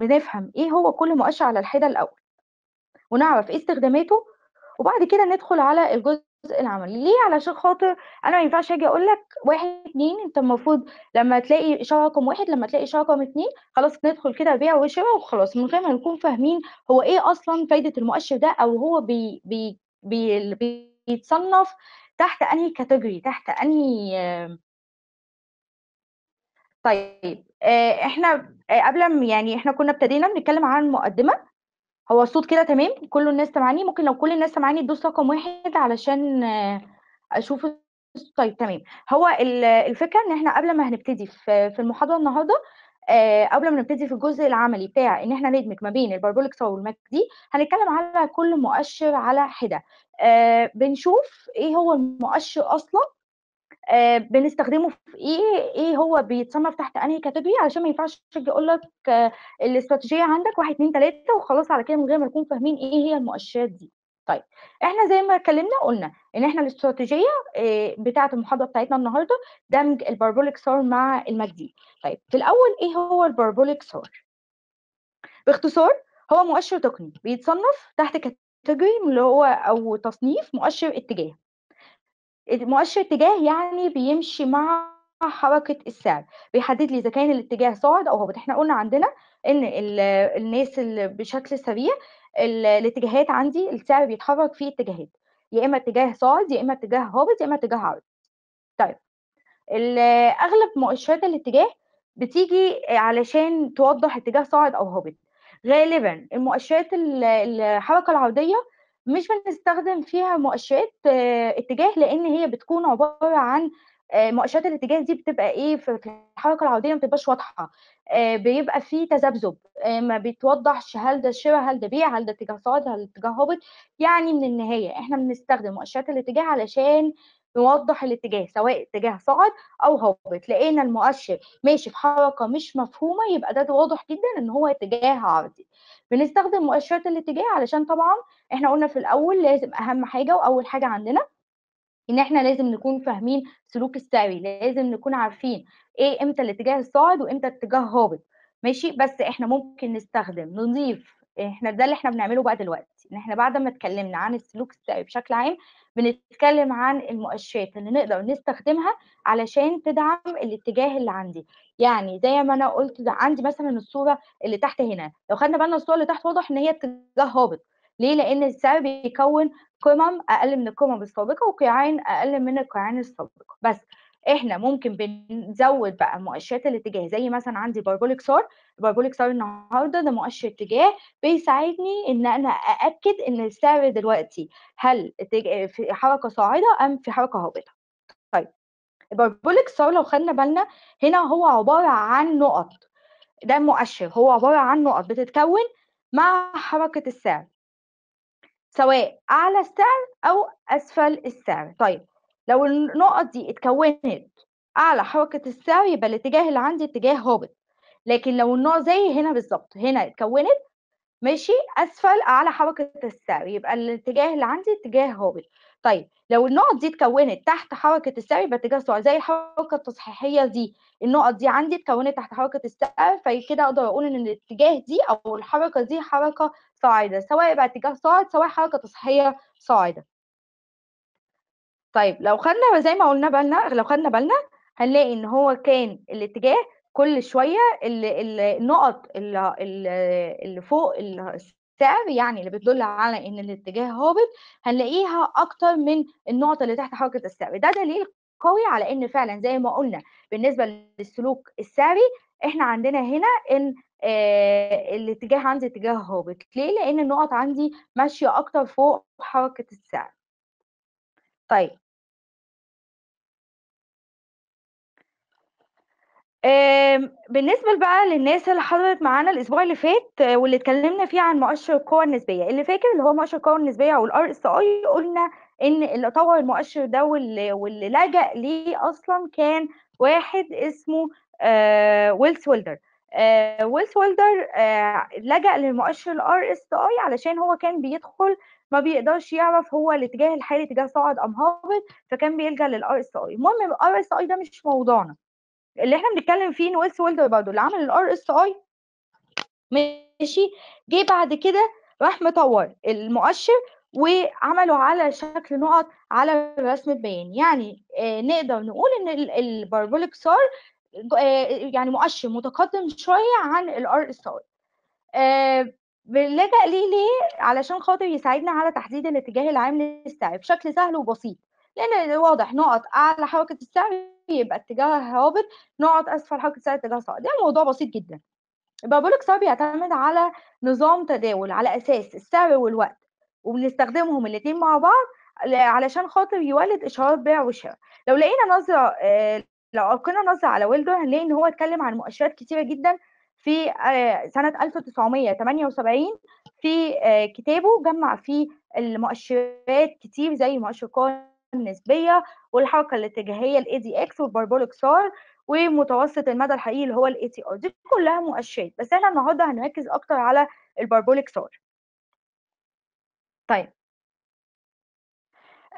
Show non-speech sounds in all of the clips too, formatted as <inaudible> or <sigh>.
بنفهم ايه هو كل مؤشر على الحده الاول ونعرف ايه استخداماته وبعد كده ندخل على الجزء الجزء العملي ليه علشان خاطر انا ما ينفعش اجي اقول لك واحد اتنين انت المفروض لما تلاقي شهر رقم واحد لما تلاقي شهر رقم اتنين خلاص ندخل كده بيع وشراء وخلاص من غير ما نكون فاهمين هو ايه اصلا فايده المؤشر ده او هو بي بي بي بيتصنف تحت انهي كاتيجوري تحت انهي طيب آه، احنا آه، قبل يعني احنا كنا ابتدينا بنتكلم عن مقدمه هو الصوت كده تمام كل الناس سامعاني ممكن لو كل الناس سامعاني تدوس رقم واحد علشان آه، اشوف الصوت. طيب تمام هو ال- الفكره ان احنا قبل ما هنبتدي في في المحاضره النهارده آه، قبل ما نبتدي في الجزء العملي بتاع ان احنا ندمج ما بين الباربوليك ساور دي هنتكلم على كل مؤشر على حده آه، بنشوف ايه هو المؤشر اصلا آه، بنستخدمه في ايه ايه هو بيتصنف تحت انهي كاتيجوري علشان ما ينفعش اجي اقول لك آه، الاستراتيجيه عندك واحد اثنين ثلاثه وخلاص على كده من غير ما نكون فاهمين ايه هي المؤشرات دي طيب احنا زي ما اتكلمنا قلنا ان احنا الاستراتيجيه آه، بتاعه المحاضره بتاعتنا النهارده دمج الباربوليك سور مع المجدي طيب في الاول ايه هو الباربوليك سور؟ باختصار هو مؤشر تقني بيتصنف تحت كاتيجوري اللي هو او تصنيف مؤشر اتجاه المؤشر اتجاه يعني بيمشي مع حركه السعر بيحدد لي اذا كان الاتجاه صاعد او هابط احنا قلنا عندنا ان الناس اللي بشكل سريع الاتجاهات عندي السعر بيتحرك في اتجاهات يا اما اتجاه صاعد يا اما اتجاه هابط يا اما اتجاه عرض طيب اغلب مؤشرات الاتجاه بتيجي علشان توضح اتجاه صاعد او هابط غالبا المؤشرات الحركه العرضيه مش بنستخدم فيها مؤشرات آه، اتجاه لان هي بتكون عباره عن آه، مؤشرات الاتجاه دي بتبقى ايه في الحركه العرضيه ما بتبقاش واضحه آه، بيبقى فيه تذبذب ما بيتوضحش هل ده شراء هل ده بيع هل ده اتجاه صاعد هل اتجاه هابط يعني من النهايه احنا بنستخدم مؤشرات الاتجاه علشان نوضح الاتجاه سواء اتجاه صاعد او هابط لقينا المؤشر ماشي في حركه مش مفهومه يبقى ده واضح جدا ان هو اتجاه عرضي بنستخدم مؤشرات الاتجاه علشان طبعا احنا قلنا في الاول لازم اهم حاجه واول حاجه عندنا ان احنا لازم نكون فاهمين سلوك السري لازم نكون عارفين ايه امتى الاتجاه الصاعد وامتى الاتجاه هابط ماشي بس احنا ممكن نستخدم نضيف احنا ده اللي احنا بنعمله بقى دلوقتي ان احنا بعد ما اتكلمنا عن السلوك السائي بشكل عام بنتكلم عن المؤشرات اللي نقدر نستخدمها علشان تدعم الاتجاه اللي عندي يعني زي ما انا قلت عندي مثلا الصوره اللي تحت هنا لو خدنا بالنا الصوره اللي تحت واضح ان هي اتجاه هابط ليه؟ لأن السعر بيكون قمم أقل من القمم السابقة وقيعين أقل من القيعين السابقة بس احنا ممكن بنزود بقى مؤشرات الاتجاه زي مثلا عندي باربوليك سار الباربوليك سار النهارده ده مؤشر اتجاه بيساعدني ان انا ااكد ان السعر دلوقتي هل في حركه صاعده ام في حركه هابطه طيب الباربوليك سار لو خدنا بالنا هنا هو عباره عن نقط ده مؤشر هو عباره عن نقط بتتكون مع حركه السعر سواء اعلى السعر او اسفل السعر طيب لو النقط دي اتكونت اعلى حركه السعر يبقى الاتجاه اللي عندي اتجاه هابط لكن لو النوع زي هنا بالظبط هنا اتكونت ماشي اسفل اعلى حركه السعر يبقى الاتجاه اللي عندي اتجاه هابط طيب لو النقط دي اتكونت تحت حركه السعر يبقى اتجاه سعر زي الحركه التصحيحيه دي النقط دي عندي اتكونت تحت حركه السعر فكده اقدر اقول ان الاتجاه دي او الحركه دي حركه صاعده سواء بقى اتجاه صاعد سواء حركه تصحيحيه صاعده طيب لو خدنا زي ما قلنا بالنا لو خدنا بالنا هنلاقي ان هو كان الاتجاه كل شويه النقط اللي فوق السعر يعني اللي بتدل على ان الاتجاه هابط هنلاقيها اكتر من النقط اللي تحت حركه السعر ده دليل قوي على ان فعلا زي ما قلنا بالنسبه للسلوك السعري احنا عندنا هنا ان آه، الاتجاه عندي اتجاه هابط ليه لان النقط عندي ماشيه اكتر فوق حركه السعر طيب بالنسبة بقى للناس اللي حضرت معانا الأسبوع اللي فات آه، واللي اتكلمنا فيه عن مؤشر القوى النسبية اللي فاكر اللي هو مؤشر القوى النسبية أو ال اي قلنا إن اللي طور المؤشر ده واللي, واللي لجأ ليه أصلا كان واحد اسمه آه ويلس ويلدر آه ويلس ويلدر آه لجأ للمؤشر ال اي علشان هو كان بيدخل ما بيقدرش يعرف هو الاتجاه الحالي اتجاه صاعد أم هابط فكان بيلجأ للار اس اي المهم ال اي ده مش موضوعنا اللي احنا بنتكلم فيه نويلس ويلدر برضه اللي عمل الار اس اي ماشي جه بعد كده راح مطور المؤشر وعملوا على شكل نقط على رسم البيان يعني آه، نقدر نقول ان الباربوليك سار آه، يعني مؤشر متقدم شويه عن الار اس آه، اي بنلجأ ليه ليه علشان خاطر يساعدنا على تحديد الاتجاه العام للسعي بشكل سهل وبسيط لأن واضح نقط أعلى حركة السعر يبقى اتجاهها هابط نقط أسفل حركة السعر اتجاهها صاعد ده الموضوع بسيط جدا بقولك صار بيعتمد على نظام تداول على أساس السعر والوقت وبنستخدمهم الاثنين مع بعض علشان خاطر يولد إشارات بيع وشراء لو لقينا نظرة آه، لو ألقينا نظرة على ويلدر هنلاقي إن هو اتكلم عن مؤشرات كتيرة جدا في آه، سنة 1978 في آه، كتابه جمع فيه المؤشرات كتير زي مؤشر كارني النسبيه والحركه الاتجاهيه الاي دي اكس والباربوليك سار ومتوسط المدى الحقيقي اللي هو الاي تي ار دي كلها مؤشرات بس احنا النهارده هنركز اكتر على الباربوليك سار طيب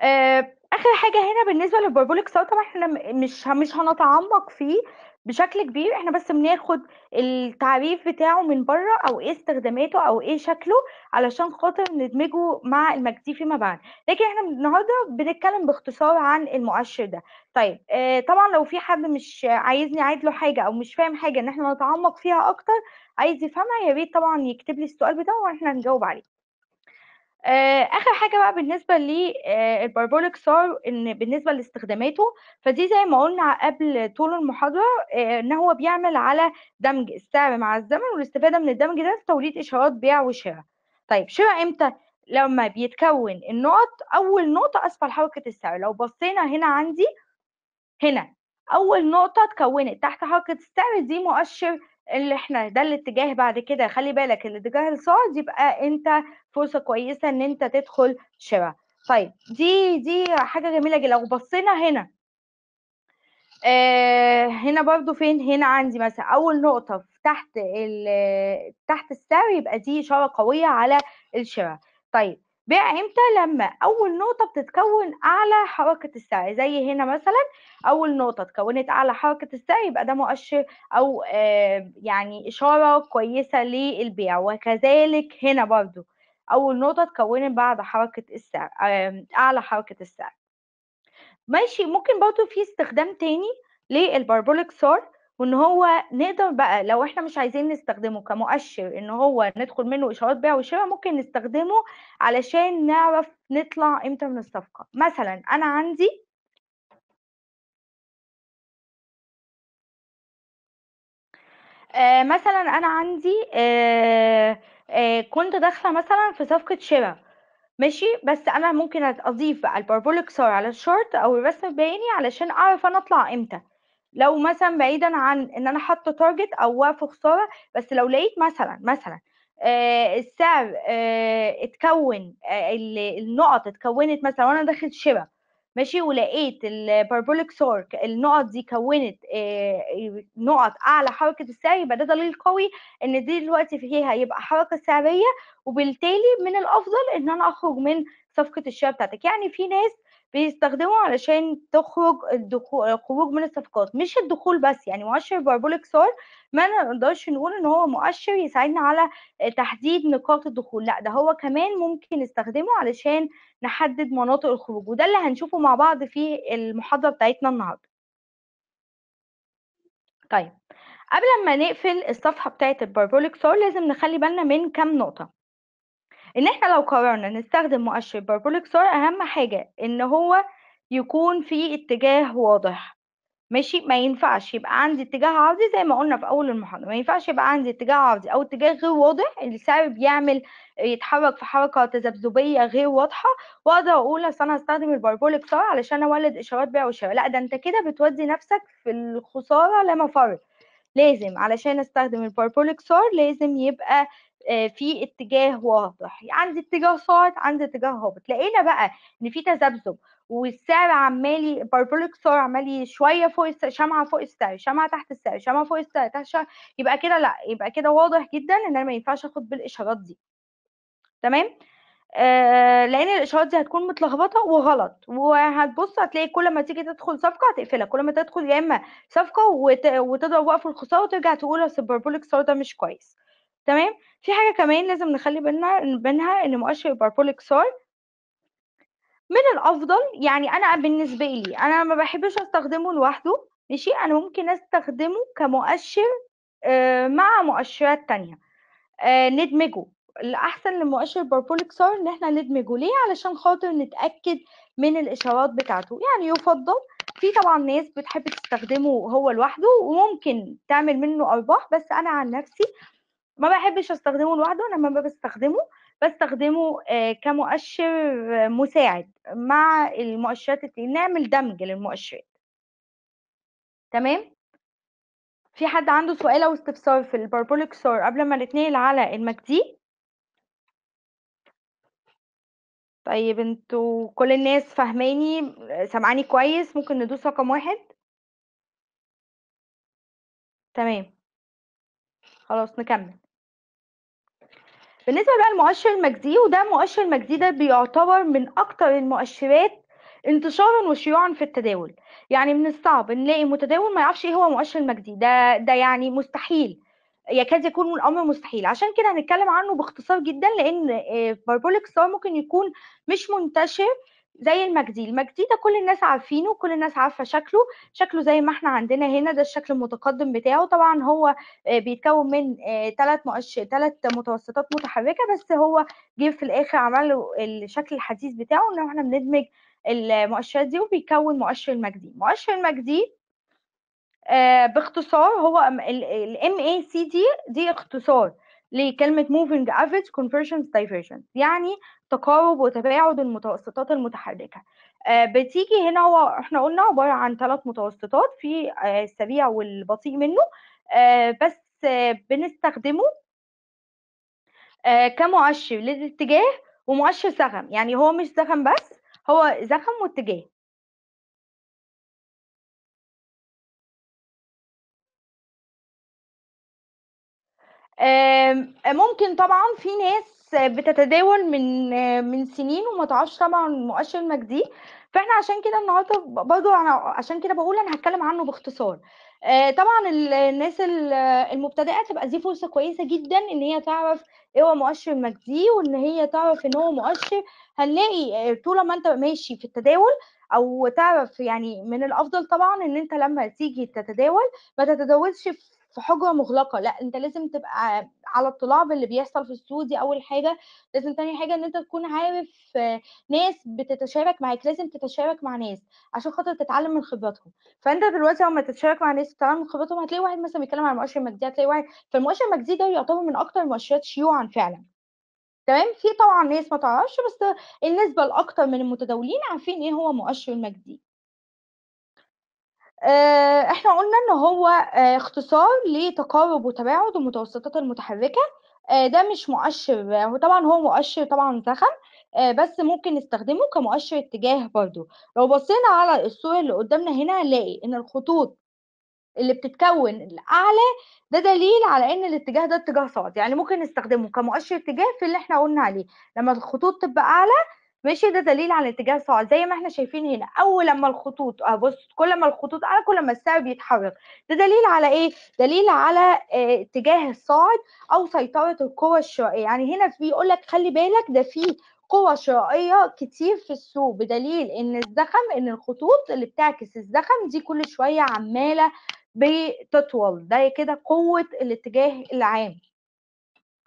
آه، اخر حاجه هنا بالنسبه للباربوليك سار طبعا احنا مش مش هنتعمق فيه بشكل كبير احنا بس بناخد التعريف بتاعه من بره او ايه استخداماته او ايه شكله علشان خاطر ندمجه مع المجدي فيما بعد لكن احنا النهارده بنتكلم باختصار عن المؤشر ده طيب اه طبعا لو في حد مش عايزني اعيد له حاجه او مش فاهم حاجه ان احنا نتعمق فيها اكتر عايز يفهمها يا ريت طبعا يكتب لي السؤال بتاعه واحنا نجاوب عليه آه، اخر حاجه بقى بالنسبه للبربوليك آه، سار ان بالنسبه لاستخداماته فدي زي ما قلنا قبل طول المحاضره آه، ان هو بيعمل على دمج السعر مع الزمن والاستفاده من الدمج ده في توليد اشارات بيع وشراء طيب شراء امتى لما بيتكون النقط اول نقطه اسفل حركه السعر لو بصينا هنا عندي هنا اول نقطه اتكونت تحت حركه السعر دي مؤشر اللي احنا ده الاتجاه بعد كده خلي بالك الاتجاه الصاعد يبقى انت فرصه كويسه ان انت تدخل شراء طيب دي دي حاجه جميله جدا لو بصينا هنا آه هنا برضو فين هنا عندي مثلا اول نقطه تحت تحت السعر يبقى دي اشاره قويه على الشراء طيب بيع امتى لما اول نقطه بتتكون اعلى حركه السعر زي هنا مثلا اول نقطه اتكونت اعلى حركه السعر يبقى ده مؤشر او يعني اشاره كويسه للبيع وكذلك هنا برضو اول نقطه اتكونت بعد حركه السعر اعلى حركه السعر ماشي ممكن برضو في استخدام تاني للباربوليك سار وان هو نقدر بقى لو احنا مش عايزين نستخدمه كمؤشر ان هو ندخل منه اشارات بيع وشراء ممكن نستخدمه علشان نعرف نطلع امتى من الصفقه مثلا انا عندي آه مثلا انا عندي آه آه كنت داخله مثلا في صفقه شراء ماشي بس انا ممكن اضيف بقى سار على الشورت او الرسم البياني علشان اعرف انا اطلع امتى لو مثلا بعيدا عن ان انا حاطه تارجت او واقفه خساره بس لو لقيت مثلا مثلا آه السعر آه اتكون آه النقط اتكونت مثلا وانا داخل شبا ماشي ولقيت البربوليك سورك النقط دي كونت آه، نقط اعلى حركه السعر يبقى ده دليل قوي ان دي دلوقتي فيها هيبقى حركه سعريه وبالتالي من الافضل ان انا اخرج من صفقه الشراء بتاعتك يعني في ناس بيستخدموا علشان تخرج الدخول الخروج من الصفقات مش الدخول بس يعني مؤشر باربوليك سور ما نقدرش نقول ان هو مؤشر يساعدنا على تحديد نقاط الدخول لا ده هو كمان ممكن نستخدمه علشان نحدد مناطق الخروج وده اللي هنشوفه مع بعض في المحاضرة بتاعتنا النهارده طيب قبل ما نقفل الصفحة بتاعت البربوليك سور لازم نخلي بالنا من كام نقطة ان احنا لو قررنا نستخدم مؤشر باربوليك سار اهم حاجة ان هو يكون في اتجاه واضح ماشي ما ينفعش يبقى عندي اتجاه عرضي زي ما قلنا في اول المحاضره ما ينفعش يبقى عندي اتجاه عرضي او اتجاه غير واضح السعر بيعمل يتحرك في حركه تذبذبيه غير واضحه واقدر اقول اصل انا هستخدم البربوليك سار علشان اولد اشارات بيع وشراء لا ده انت كده بتودي نفسك في الخساره لا مفر لازم علشان استخدم البربوليكسور لازم يبقى آه، في اتجاه واضح عندي اتجاه صاعد عندي اتجاه هابط لقينا بقى ان في تذبذب والسعر عمال البربوليكسور سار عمال شويه فوق السعر شمعه فوق السعر شمعه تحت السعر شمعه فوق السعر تحت السعر يبقى كده لا يبقى كده واضح جدا ان انا ما ينفعش اخد بالاشارات دي تمام آه، لان الاشارات دي هتكون متلخبطه وغلط وهتبص هتلاقي كل ما تيجي تدخل صفقه هتقفلها كل ما تدخل يا اما صفقه وتضرب وقف الخساره وترجع تقول اصل البربوليك سار ده مش كويس تمام في حاجه كمان لازم نخلي بالنا منها ان مؤشر البربوليك سار من الافضل يعني انا بالنسبه لي انا ما بحبش استخدمه لوحده ماشي انا ممكن استخدمه كمؤشر آه، مع مؤشرات تانية آه، ندمجه الأحسن لمؤشر بربوليك سار إن إحنا ندمجه ليه علشان خاطر نتأكد من الإشارات بتاعته يعني يفضل في طبعا ناس بتحب تستخدمه هو لوحده وممكن تعمل منه أرباح بس أنا عن نفسي ما بحبش أستخدمه لوحده أنا لما بستخدمه بستخدمه آه، كمؤشر مساعد مع المؤشرات التانية نعمل دمج للمؤشرات تمام في حد عنده سؤال او استفسار في الباربوليك سور قبل ما نتنقل على المكدي؟ طيب انتوا كل الناس فاهماني سامعاني كويس ممكن ندوس رقم واحد تمام خلاص نكمل بالنسبة بقى لمؤشر المجدي وده مؤشر المجدي ده بيعتبر من أكتر المؤشرات انتشارا وشيوعا في التداول يعني من الصعب نلاقي متداول ما يعرفش ايه هو مؤشر المجدي ده ده يعني مستحيل يكاد يكون الامر مستحيل عشان كده هنتكلم عنه باختصار جدا لان باربوليك آه، ستار ممكن يكون مش منتشر زي المجدي المجدي ده كل الناس عارفينه كل الناس عارفه شكله شكله زي ما احنا عندنا هنا ده الشكل المتقدم بتاعه طبعا هو آه، بيتكون من ثلاث آه، مؤش ثلاث متوسطات متحركه بس هو جه في الاخر عمل الشكل الحديث بتاعه ان احنا بندمج المؤشرات دي وبيكون مؤشر المجدي مؤشر المجدي آه، باختصار هو ال MACD دي دي اختصار لكلمة moving average conversions divergence يعني تقارب وتباعد المتوسطات المتحركة آه، بتيجي هنا هو احنا قلنا عبارة عن ثلاث متوسطات في آه، السريع والبطيء منه بس بنستخدمه كمؤشر للاتجاه ومؤشر زخم يعني هو مش زخم بس هو زخم واتجاه ممكن طبعا في ناس بتتداول من من سنين وما تعرفش طبعا مؤشر المجدي فاحنا عشان كده النهارده برضو انا عشان كده بقول انا هتكلم عنه باختصار آه، طبعا الناس المبتدئه تبقى دي فرصه كويسه جدا ان هي تعرف ايه هو مؤشر مجدي وان هي تعرف ان هو مؤشر هنلاقي آه، طول ما انت ماشي في التداول او تعرف يعني من الافضل طبعا ان انت لما تيجي تتداول ما تتداولش في في حجره مغلقه لا انت لازم تبقى على اطلاع باللي بيحصل في السوق دي اول حاجه لازم تاني حاجه ان انت تكون عارف ناس بتتشارك معاك لازم تتشارك مع ناس عشان خاطر تتعلم من خبراتهم فانت دلوقتي لما تتشارك مع ناس تتعلم من خبراتهم هتلاقي واحد مثلا بيتكلم عن المؤشر المجدي هتلاقي واحد فالمؤشر المجدي ده يعتبر من اكتر المؤشرات شيوعا فعلا تمام في طبعا ناس ما تعرفش بس النسبه الاكتر من المتداولين عارفين ايه هو مؤشر المجدي آه، إحنا قلنا إن هو آه، اختصار لتقارب وتباعد المتوسطات المتحركة آه، ده مش مؤشر هو طبعا هو مؤشر طبعا زخم بس ممكن نستخدمه كمؤشر اتجاه برضو لو بصينا على الصورة اللي قدامنا هنا هنلاقي إن الخطوط اللي بتتكون الأعلى ده دليل على إن الاتجاه ده اتجاه صاد يعني ممكن نستخدمه كمؤشر اتجاه في اللي إحنا قلنا عليه لما الخطوط تبقى أعلى ماشي ده دليل على اتجاه صاعد زي ما احنا شايفين هنا اول لما الخطوط اه بص كل ما الخطوط على كل ما السعر بيتحرك ده دليل على ايه دليل على آه، اتجاه الصاعد او سيطره القوى الشرائيه يعني هنا بيقول لك خلي بالك ده في قوى شرائيه كتير في السوق بدليل ان الزخم ان الخطوط اللي بتعكس الزخم دي كل شويه عماله بتطول ده كده قوه الاتجاه العام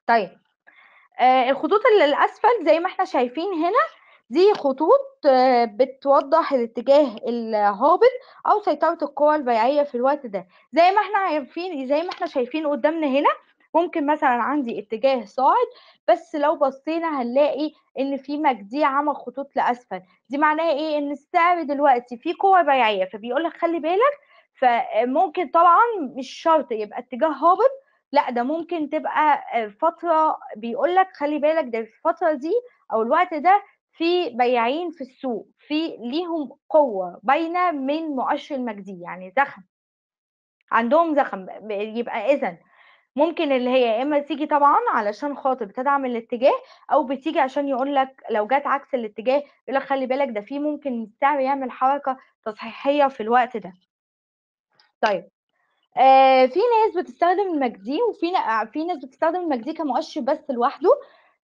طيب آه الخطوط اللي الاسفل زي ما احنا شايفين هنا دي خطوط آه، بتوضح الاتجاه الهابط او سيطره القوى البيعيه في الوقت ده زي ما احنا عارفين زي ما احنا شايفين قدامنا هنا ممكن مثلا عندي اتجاه صاعد بس لو بصينا هنلاقي ان في مجدي عمل خطوط لاسفل دي معناها ايه ان السعر دلوقتي في قوه بيعيه فبيقول لك خلي بالك فممكن طبعا مش شرط يبقى اتجاه هابط لا ده ممكن تبقى آه، فتره بيقول لك خلي بالك ده الفتره دي او الوقت ده في بياعين في السوق في ليهم قوة باينة من مؤشر المجدي يعني زخم عندهم زخم يبقى إذا ممكن اللي هي يا اما تيجي طبعا علشان خاطر بتدعم الاتجاه او بتيجي عشان يقول لك لو جت عكس الاتجاه يقول لك خلي بالك ده في ممكن السعر يعمل حركه تصحيحيه في الوقت ده طيب آه في ناس بتستخدم المجدي وفي في ناس بتستخدم المجدي كمؤشر بس لوحده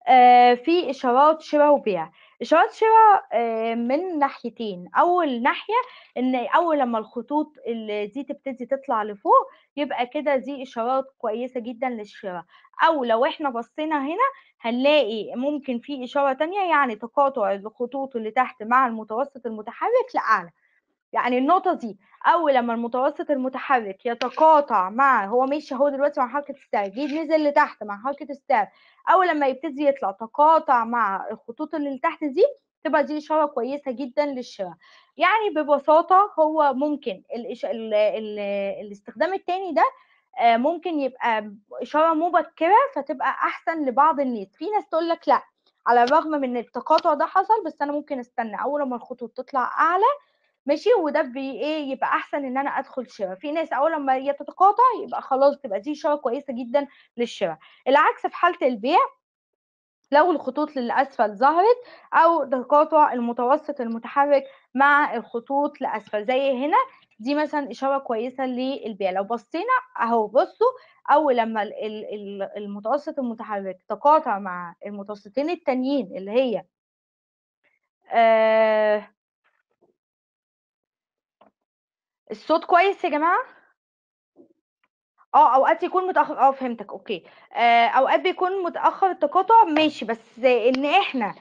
آه في اشارات شراء وبيع إشارات شراء آه، من ناحيتين أول ناحية إن أول لما الخطوط اللي دي تبتدي تطلع لفوق يبقى كده دي إشارات كويسة جدا للشراء أو لو إحنا بصينا هنا هنلاقي ممكن في إشارة تانية يعني تقاطع الخطوط اللي تحت مع المتوسط المتحرك لأعلى يعني النقطة دي أول لما المتوسط المتحرك يتقاطع مع هو ماشي أهو دلوقتي مع حركة السير جه نزل لتحت مع حركة السير أول لما يبتدي يطلع تقاطع مع الخطوط اللي تحت دي تبقى دي إشارة كويسة جدا للشراء يعني ببساطة هو ممكن الإش... ال... ال... الاستخدام التاني ده آه، ممكن يبقى إشارة مبكرة فتبقى أحسن لبعض الناس في ناس تقول لك لأ على الرغم من التقاطع ده حصل بس أنا ممكن أستنى أول ما الخطوط تطلع أعلى ماشي وده بي ايه يبقى احسن ان انا ادخل شراء في ناس اول ما هي تتقاطع يبقى خلاص تبقى دي اشاره كويسه جدا للشراء العكس في حاله البيع لو الخطوط للأسفل ظهرت أو تقاطع المتوسط المتحرك مع الخطوط لأسفل زي هنا دي مثلا إشارة كويسة للبيع لو بصينا أهو بصوا أول لما المتوسط المتحرك تقاطع مع المتوسطين التانيين اللي هي آه الصوت كويس يا جماعة؟ اه اوقات يكون متأخر اه فهمتك اوكي آه اوقات بيكون متأخر التقاطع ماشي بس ان احنا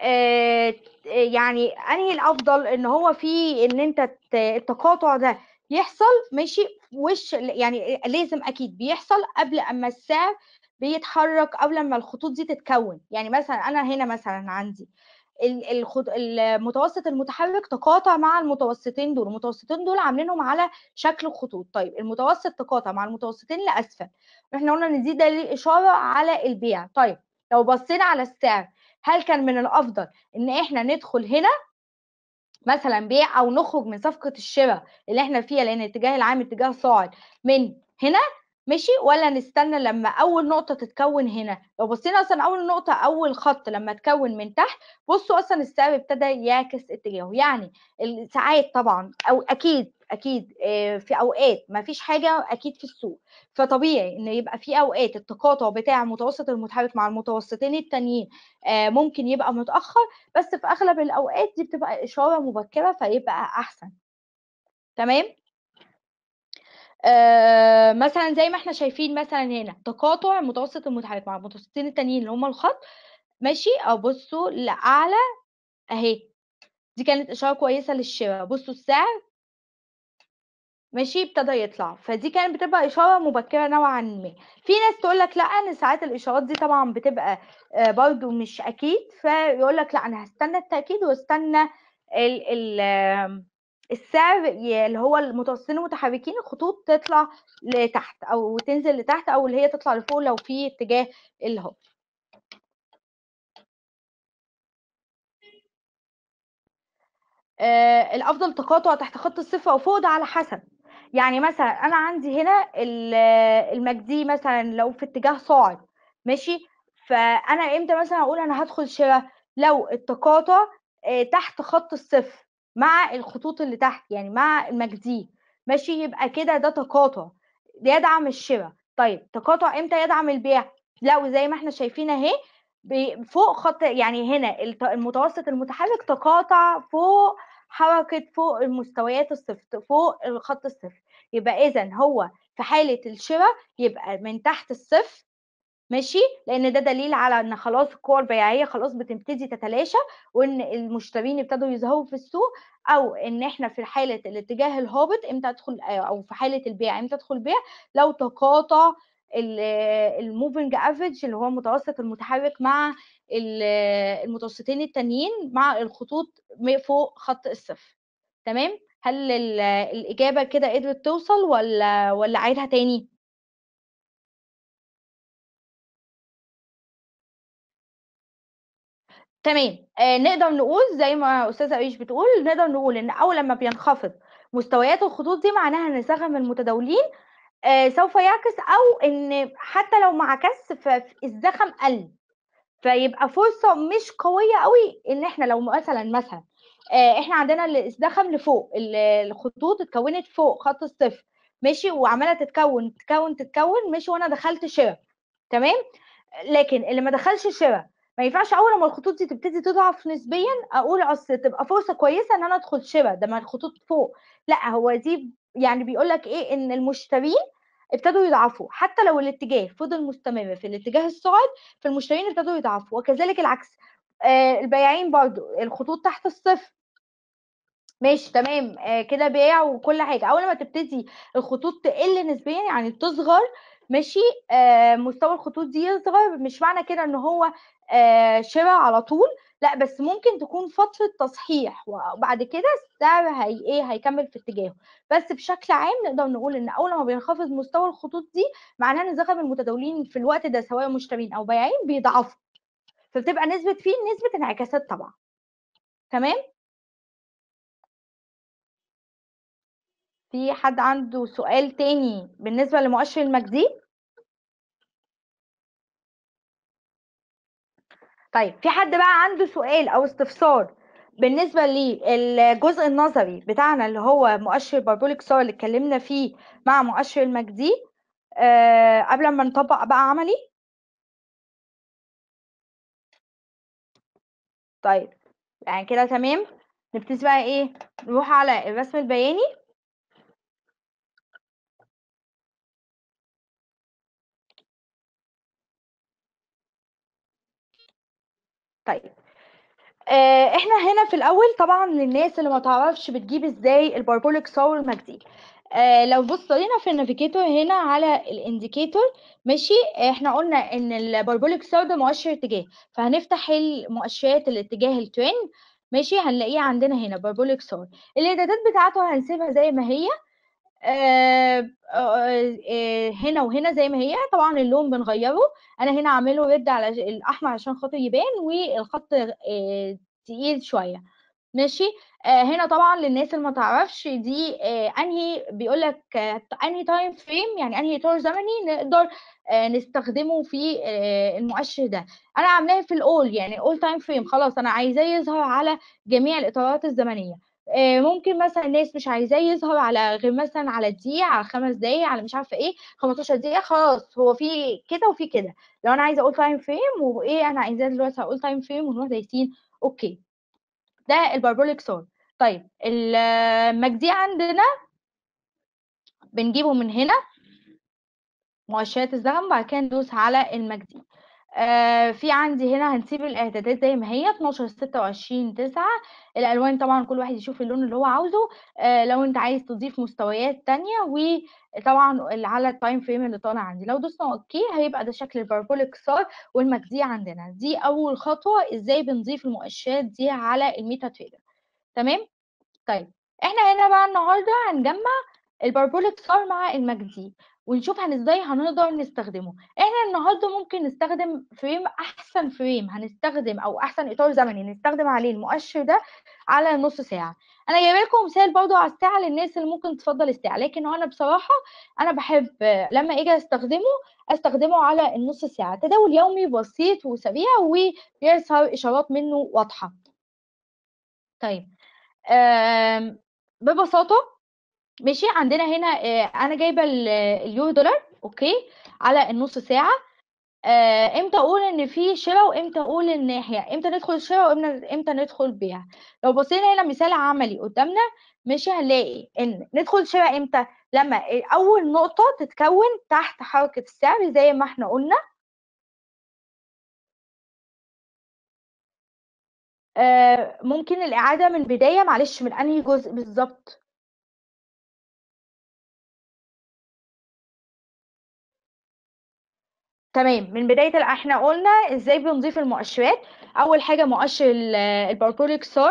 آه يعني انهي الافضل ان هو في ان انت التقاطع ده يحصل ماشي وش يعني لازم اكيد بيحصل قبل اما السعر بيتحرك او لما الخطوط دي تتكون يعني مثلا انا هنا مثلا عندي آه المتوسط المتحرك تقاطع مع المتوسطين دول المتوسطين دول عاملينهم على شكل خطوط طيب المتوسط تقاطع مع المتوسطين لاسفل احنا قلنا ان دي دليل اشاره على البيع طيب لو بصينا على السعر هل كان من الافضل ان احنا ندخل هنا مثلا بيع او نخرج من صفقه الشراء اللي احنا فيها لان الاتجاه العام اتجاه صاعد من هنا ماشي ولا نستنى لما اول نقطه تتكون هنا لو بصينا اصلا اول نقطه اول خط لما اتكون من تحت بصوا اصلا السهم ابتدى يعكس اتجاهه يعني ساعات طبعا او اكيد اكيد آه، في اوقات ما فيش حاجه اكيد في السوق فطبيعي ان يبقى في اوقات التقاطع بتاع المتوسط المتحرك مع المتوسطين التانيين آه، ممكن يبقى متاخر بس في اغلب الاوقات دي بتبقى اشاره مبكره فيبقى احسن تمام آه، مثلا زي ما احنا شايفين مثلا هنا تقاطع متوسط المتحرك مع المتوسطين التانيين اللي هما الخط ماشي او بصوا لاعلى اهي دي كانت اشاره كويسه للشراء بصوا السعر ماشي ابتدى يطلع فدي كانت بتبقى اشاره مبكره نوعا ما في ناس تقول لك لا ان ساعات الاشارات دي طبعا بتبقى آه، برضو مش اكيد فيقول لك لا انا هستنى التاكيد واستنى ال ال السعر اللي هو المتوسطين المتحركين الخطوط تطلع لتحت او تنزل لتحت او اللي هي تطلع لفوق لو في اتجاه اللي هو آه الافضل تقاطع تحت خط الصفر او فوق ده على حسب يعني مثلا انا عندي هنا المجدي مثلا لو في اتجاه صاعد ماشي فانا امتى مثلا اقول انا هدخل شراء لو التقاطع آه، تحت خط الصفر مع الخطوط اللي تحت يعني مع المجزيه ماشي يبقى كده ده تقاطع يدعم الشراء طيب تقاطع امتى يدعم البيع لو زي ما احنا شايفين اهي فوق خط يعني هنا المتوسط المتحرك تقاطع فوق حركة فوق المستويات الصفر فوق الخط الصفر يبقى إذا هو في حالة الشراء يبقى من تحت الصفر ماشي لان ده دليل على ان خلاص القوه البيعيه خلاص بتبتدي تتلاشى وان المشترين ابتدوا يظهروا في السوق او ان احنا في حاله الاتجاه الهابط امتى ادخل آه، او في حاله البيع امتى ادخل بيع لو تقاطع الموفنج افريج اللي هو متوسط المتحرك مع المتوسطين التانيين مع الخطوط فوق خط الصفر تمام هل الاجابه كده قدرت توصل ولا ولا عيدها تاني تمام آه نقدر نقول زي ما استاذه ايش بتقول نقدر نقول ان اول لما بينخفض مستويات الخطوط دي معناها ان سهم المتداولين آه سوف يعكس او ان حتى لو ما كسر فالزخم قل فيبقى فرصه مش قويه قوي ان احنا لو مثلا مثلا آه احنا عندنا الزخم لفوق الخطوط اتكونت فوق خط الصفر ماشي وعماله تتكون تتكون تتكون ماشي وانا دخلت شبه تمام لكن اللي ما دخلش شبه ما ينفعش اول ما الخطوط دي تبتدي تضعف نسبيا اقول اصل تبقى فرصه كويسه ان انا ادخل شبه ده ما الخطوط فوق لا هو دي يعني بيقول لك ايه ان المشترين ابتدوا يضعفوا حتى لو الاتجاه فضل مستمر في الاتجاه الصاعد فالمشترين ابتدوا يضعفوا وكذلك العكس آه البياعين برضو الخطوط تحت الصفر ماشي تمام آه كده بيع وكل حاجه اول ما تبتدي الخطوط تقل نسبيا يعني تصغر ماشي آه، مستوى الخطوط دي يصغر مش معنى كده ان هو آه، شبع شراء على طول لا بس ممكن تكون فتره تصحيح وبعد كده السعر هي ايه هيكمل في اتجاهه بس بشكل عام نقدر نقول ان اول ما بينخفض مستوى الخطوط دي معناه ان زخم المتداولين في الوقت ده سواء مشترين او بائعين بيضعفوا فبتبقى نسبه فيه نسبه انعكاسات طبعا تمام في حد عنده سؤال تاني بالنسبه لمؤشر المجدي طيب في حد بقى عنده سؤال او استفسار بالنسبه للجزء النظري بتاعنا اللي هو مؤشر باربوليك سار اللي اتكلمنا فيه مع مؤشر المجدي أه قبل ما نطبق بقى عملي طيب يعني كده تمام نبتدي بقى ايه نروح على الرسم البياني طيب آه، احنا هنا في الاول طبعا للناس اللي ما تعرفش بتجيب ازاي الباربوليك صور المجدي آه لو بصينا في النافيجيتور هنا على الانديكيتور ماشي احنا قلنا ان الباربوليك ساور ده مؤشر اتجاه فهنفتح المؤشرات الاتجاه التريند ماشي هنلاقيه عندنا هنا باربوليك ساور الاعدادات بتاعته هنسيبها زي ما هي آه، آه، آه، هنا وهنا زي ما هي طبعا اللون بنغيره انا هنا عامله رد على الاحمر عشان خاطر يبان والخط تقيل شويه ماشي هنا طبعا للناس اللي ما تعرفش دي انهي بيقول لك انهي تايم فريم يعني انهي طور زمني نقدر نستخدمه في المؤشر ده انا عاملاه في الاول يعني اول تايم فريم خلاص انا عايزاه يظهر على جميع الاطارات الزمنيه آه، ممكن مثلا الناس مش عايزاه يظهر على غير مثلا على دقيقه على خمس دقايق على مش عارفه ايه 15 دقيقه خلاص هو في كده وفي كده لو انا عايزه اقول تايم فريم وايه انا عايزاه دلوقتي هقول تايم فريم ونروح دايسين اوكي ده البربوليك سول طيب المجدي عندنا بنجيبه من هنا مؤشرات الزمن بعد كده ندوس على المجدي آه في عندي هنا هنسيب الاعدادات زي ما هي 12 26 9 الالوان طبعا كل واحد يشوف اللون اللي هو عاوزه آه لو انت عايز تضيف مستويات تانية وطبعا على التايم فريم اللي طالع عندي لو دوسنا اوكي هيبقى ده شكل البربوليك صار والمجدي عندنا دي اول خطوه ازاي بنضيف المؤشرات دي على الميتا تريدر تمام طيب احنا هنا بقى النهارده هنجمع البربوليك صار مع المجدي ونشوف هن ازاي هنقدر نستخدمه احنا النهارده ممكن نستخدم فريم احسن فريم هنستخدم او احسن اطار زمني نستخدم عليه المؤشر ده على نص ساعه انا جايبه لكم مثال برضو على الساعه للناس اللي ممكن تفضل الساعه لكن انا بصراحه انا بحب لما اجي استخدمه استخدمه على النص ساعه تداول يومي بسيط وسريع وبيظهر اشارات منه واضحه طيب ببساطه ماشي عندنا هنا آه، انا جايبه اليو اليورو دولار اوكي على النص ساعه آه، امتى اقول ان في شراء وامتى اقول الناحيه امتى ندخل شراء وامتى ندخل بيع لو بصينا هنا مثال عملي قدامنا مش هنلاقي ان ندخل شراء امتى لما اول نقطه تتكون تحت حركه السعر زي ما احنا قلنا آه، ممكن الاعاده من البدايه معلش من انهي جزء بالظبط تمام من بدايه احنا قلنا ازاي بنضيف المؤشرات اول حاجه مؤشر الباركوديك ستار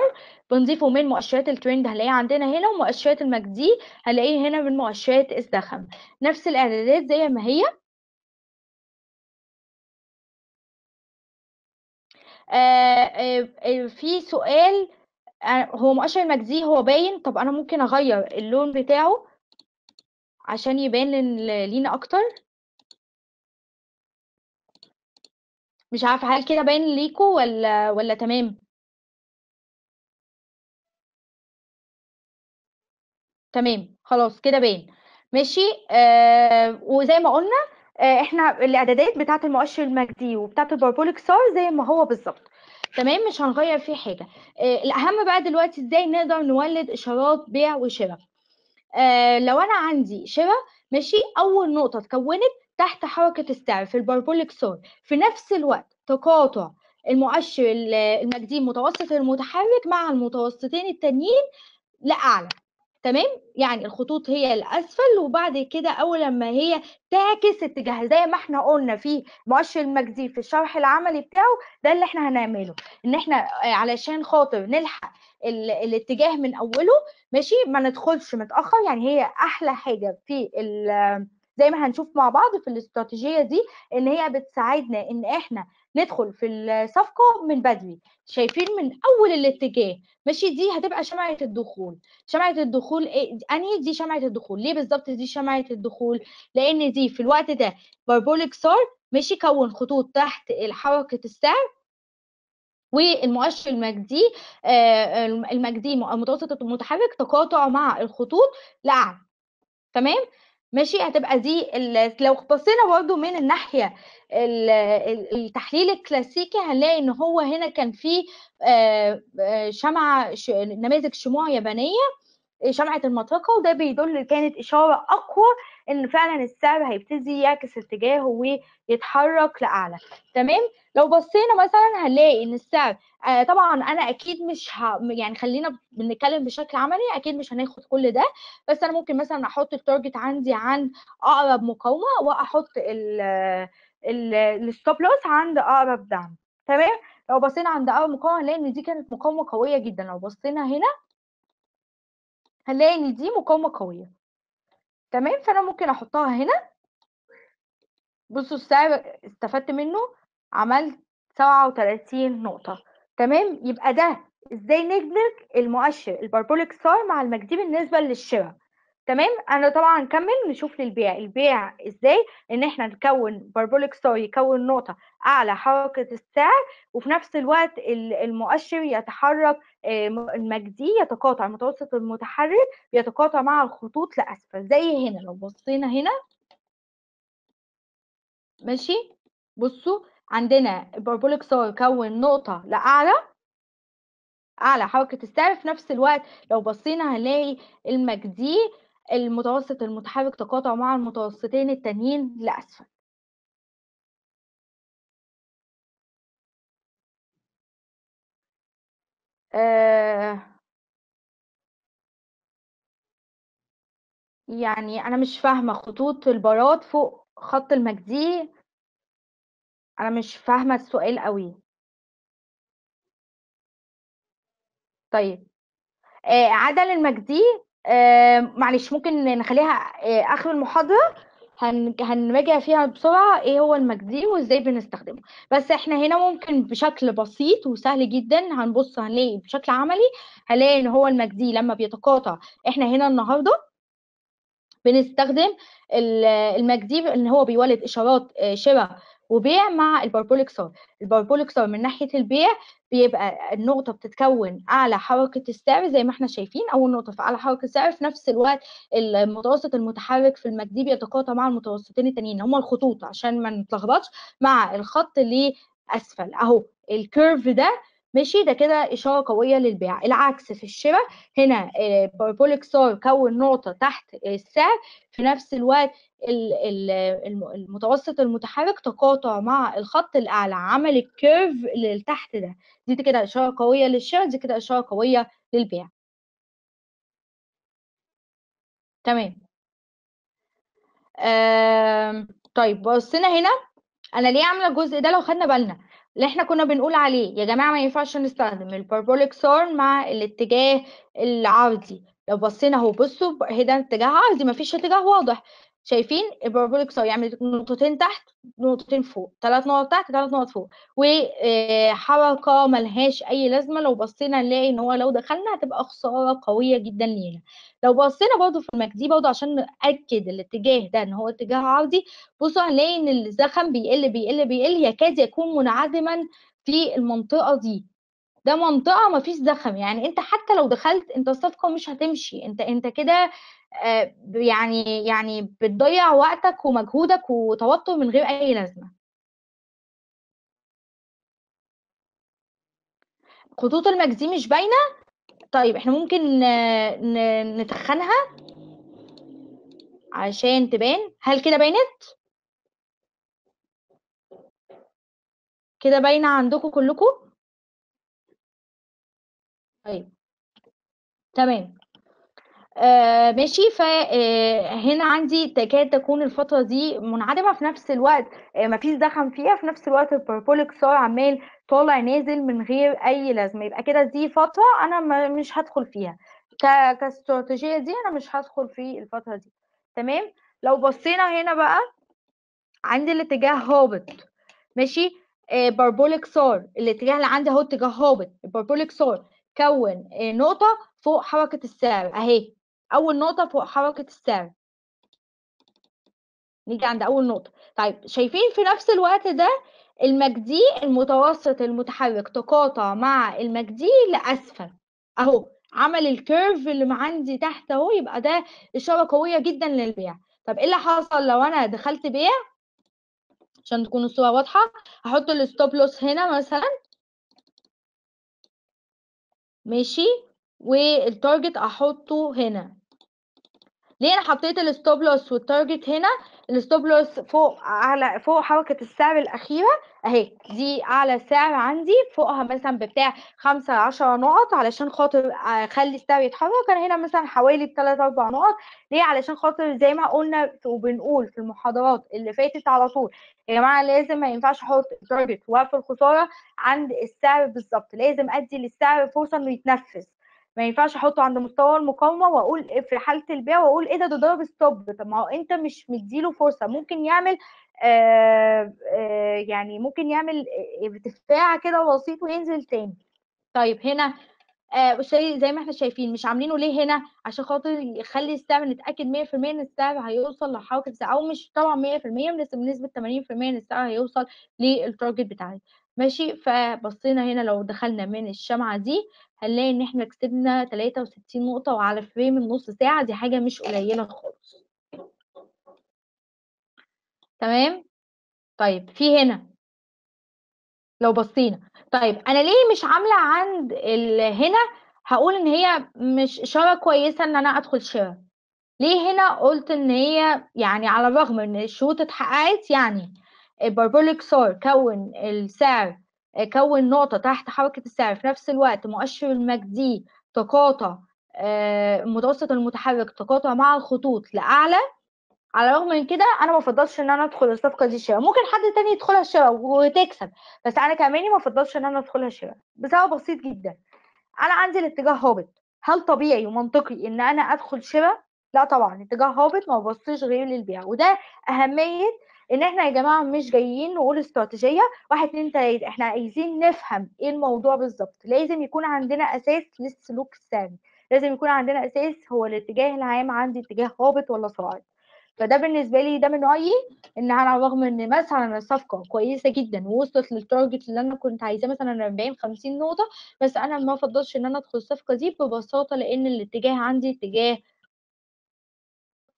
بنضيفه من مؤشرات الترند هنلاقيه عندنا هنا ومؤشرات المجدي هنلاقيه هنا من مؤشرات الزخم نفس الاعدادات زي ما هي آه، آه، آه، في سؤال هو مؤشر المجدي هو باين طب انا ممكن اغير اللون بتاعه عشان يبان لينا اكتر مش عارفة هل كده باين ليكوا ولا ولا تمام؟ تمام، خلاص كده باين، ماشي، آه وزي ما قُلنا آه إحنا الإعدادات بتاعة المؤشر المجدي وبتاعة البربوليك صار زي ما هو بالظبط تمام، مش هنغيّر فيه حاجة. آه الأهم بقى دلوقتي إزاي نقدر نولِّد إشارات بيع وشِرا. آه لو أنا عندي شِرا ماشي، أول نقطة اتكوّنت تحت حركة السعر في البربوليك سول في نفس الوقت تقاطع المؤشر المجدي المتوسط المتحرك مع المتوسطين التانيين لأعلى تمام يعني الخطوط هي الاسفل وبعد كده اول ما هي تعكس اتجاهها زي ما احنا قلنا في مؤشر المجدي في الشرح العملي بتاعه ده اللي احنا هنعمله ان احنا آه، علشان خاطر نلحق الاتجاه من اوله ماشي ما ندخلش متاخر يعني هي احلى حاجه في ال... زي ما هنشوف مع بعض في الاستراتيجيه دي ان هي بتساعدنا ان احنا ندخل في الصفقه من بدري شايفين من اول الاتجاه ماشي دي هتبقى شمعه الدخول شمعه الدخول ايه انهي دي شمعه الدخول ليه بالظبط دي شمعه الدخول لان دي في الوقت ده باربوليك صار ماشي كون خطوط تحت حركه السعر والمؤشر المجدي آه، المجدي المتوسط المتحرك تقاطع مع الخطوط لأعلى تمام ماشي هتبقى دي لو بصينا برضو من الناحيه التحليل الكلاسيكي هنلاقي ان هو هنا كان فيه آه، آه، شمعه نماذج شموع يابانيه شمعه المطرقه وده بيدل كانت اشاره اقوى ان فعلا السعر هيبتدي يعكس اتجاهه ويتحرك لاعلى تمام لو بصينا مثلا هنلاقي ان السعر آه طبعا انا اكيد مش ه... يعني خلينا بنتكلم بشكل عملي اكيد مش هناخد كل ده بس انا ممكن مثلا احط التارجت عندي عند اقرب مقاومه واحط ال الستوب لوس عند اقرب دعم تمام لو بصينا عند اقرب مقاومه هنلاقي ان دي كانت مقاومه قويه جدا لو بصينا هنا هنلاقي ان دي مقاومه قويه تمام فانا ممكن احطها هنا بصوا السعر استفدت منه عملت 37 نقطة تمام يبقى ده ازاي ندرك المؤشر الباربوليك ستار مع المجدي بالنسبة للشراء تمام انا طبعا نكمل نشوف للبيع البيع ازاي ان احنا نكون باربوليك ستار يكون نقطه اعلى حركه السعر وفي نفس الوقت المؤشر يتحرك آه، المجدي يتقاطع المتوسط المتحرك يتقاطع مع الخطوط لاسفل زي هنا لو بصينا هنا ماشي بصوا عندنا الباربوليك ستار يكون نقطه لاعلى اعلى حركه السعر في نفس الوقت لو بصينا هنلاقي المجدي المتوسط المتحرك تقاطع مع المتوسطين التانيين لأسفل آه، يعني أنا مش فاهمة خطوط البراد فوق خط المجدي أنا مش فاهمة السؤال قوي طيب آه، عدل المجدي آه، معلش ممكن نخليها آه، اخر المحاضره هنراجع فيها بسرعة ايه هو المجدي وازاي بنستخدمه بس احنا هنا ممكن بشكل بسيط وسهل جدا هنبص هنلاقي بشكل عملي هنلاقي ان هو المجدي لما بيتقاطع احنا هنا النهاردة بنستخدم المجدي ان هو بيولد اشارات آه، شبه وبيع مع الباربوليك سار الباربوليك سار من ناحيه البيع بيبقى النقطه بتتكون اعلى حركه السعر زي ما احنا شايفين اول نقطه في اعلى حركه السعر في نفس الوقت المتوسط المتحرك في المجدي بيتقاطع مع المتوسطين التانيين هما الخطوط عشان ما نتلخبطش مع الخط اللي اسفل اهو الكيرف ده ماشي ده كده اشاره قويه للبيع العكس في الشراء هنا بارابوليك آه، سار كون نقطه تحت السعر في نفس الوقت المتوسط المتحرك تقاطع مع الخط الاعلى عمل الكيرف اللي تحت ده دي كده اشاره قويه للشراء دي كده اشاره قويه للبيع تمام طيب بصينا هنا انا ليه عامله الجزء ده لو خدنا بالنا اللي احنا كنا بنقول عليه يا جماعة ما ينفعش نستخدم البربوليك سورن مع الاتجاه العرضي لو بصينا اهو بصوا هنا اتجاه عرضي مفيش اتجاه واضح شايفين البارابوليك سار يعمل نقطتين تحت نقطتين فوق ثلاث نقط تحت ثلاث نقط فوق وحركه آه، ملهاش اي لازمه لو بصينا نلاقي ان هو لو دخلنا هتبقى خساره قويه جدا لينا لو بصينا برضو في المجدي برضو عشان ناكد الاتجاه ده ان هو اتجاه عرضي بصوا هنلاقي ان الزخم بيقل بيقل بيقل يكاد يكون منعدما في المنطقه دي ده منطقه مفيش زخم يعني انت حتى لو دخلت انت الصفقه مش هتمشي انت انت كده آه، يعني يعني بتضيع وقتك ومجهودك وتوتر من غير أي لازمة خطوط المجزي مش باينة طيب احنا ممكن نتخنها عشان تبان هل كده باينت كده باينة عندكم كلكم طيب تمام آه، ماشي فهنا آه، عندي تكاد تكون الفتره دي منعدمه في نفس الوقت آه، ما فيش زخم فيها في نفس الوقت البربوليك صار عمال طالع نازل من غير اي لازمه يبقى كده دي فتره انا مش هدخل فيها كاستراتيجيه دي انا مش هدخل في الفتره دي تمام لو بصينا هنا بقى عندي الاتجاه هابط ماشي بربوليك صار الاتجاه اللي عندي اهو اتجاه هابط البربوليك صار كون نقطه فوق حركه السعر اهي أول نقطة فوق حركة السعر نيجي عند أول نقطة طيب شايفين في نفس الوقت ده المجدي المتوسط المتحرك تقاطع مع المجدي لأسفل أهو عمل الكيرف اللي عندي تحت اهو يبقى ده إشارة قوية جدا للبيع طب إيه اللي حصل لو أنا دخلت بيع عشان تكون الصورة واضحة هحط الستوب لوس هنا مثلا ماشي والتارجت احطه هنا ليه انا حطيت الستوب لوس والتارجت هنا الستوب لوس فوق على فوق حركه السعر الاخيره اهي دي اعلى سعر عندي فوقها مثلا بتاع 5 10 نقط علشان خاطر اخلي السعر يتحرك انا هنا مثلا حوالي 3 4 نقط ليه علشان خاطر زي ما قلنا وبنقول في المحاضرات اللي فاتت على طول يا جماعه لازم ما ينفعش احط تارجت وقف الخساره عند السعر بالظبط لازم ادي للسعر فرصه انه يتنفس ما ينفعش احطه عند مستوى المقاومه واقول إيه في حاله البيع واقول ايه ده ده ضرب ستوب طب ما هو انت مش مديله فرصه ممكن يعمل آآ آه، آآ آه، يعني ممكن يعمل آه، ارتفاع كده بسيط وينزل تاني طيب هنا زي ما احنا شايفين مش عاملينه ليه هنا عشان خاطر يخلي السعر نتاكد 100% ان السعر هيوصل لحركه السعر او مش طبعا 100% بنسبه 80% ان السعر هيوصل للتارجت بتاعي ماشي فبصينا هنا لو دخلنا من الشمعة دي هنلاقي ان احنا كسبنا 63 نقطة وعلى فريم النص ساعة دي حاجة مش قليلة خالص تمام طيب في هنا لو بصينا طيب انا ليه مش عاملة عند هنا هقول ان هي مش اشارة كويسة ان انا ادخل شارة ليه هنا قلت ان هي يعني على الرغم ان الشروط اتحققت يعني البربوليك سار كون السعر آه، كون نقطة تحت حركة السعر في نفس الوقت مؤشر المجدي تقاطع آه، المتوسط المتحرك تقاطع مع الخطوط لأعلى على الرغم من كده انا ما بفضلش ان انا ادخل الصفقه دي شراء ممكن حد تاني يدخلها شراء وتكسب بس انا كاماني ما بفضلش ان انا ادخلها شراء بسبب بسيط جدا انا عندي الاتجاه هابط هل طبيعي ومنطقي ان انا ادخل شراء لا طبعا اتجاه هابط ما ببصيش غير للبيع وده اهميه ان احنا يا جماعه مش جايين نقول استراتيجيه واحد اتنين تلاته احنا عايزين نفهم ايه الموضوع بالظبط لازم يكون عندنا اساس للسلوك السامي لازم يكون عندنا اساس هو الاتجاه العام عندي اتجاه هابط ولا صاعد فده بالنسبه لي ده من رايي ان على الرغم ان مثلا الصفقه كويسه جدا ووصلت للتارجت اللي انا كنت عايزاه مثلا 40 50 نقطه بس انا ما فضلتش ان انا ادخل الصفقه دي ببساطه لان الاتجاه عندي اتجاه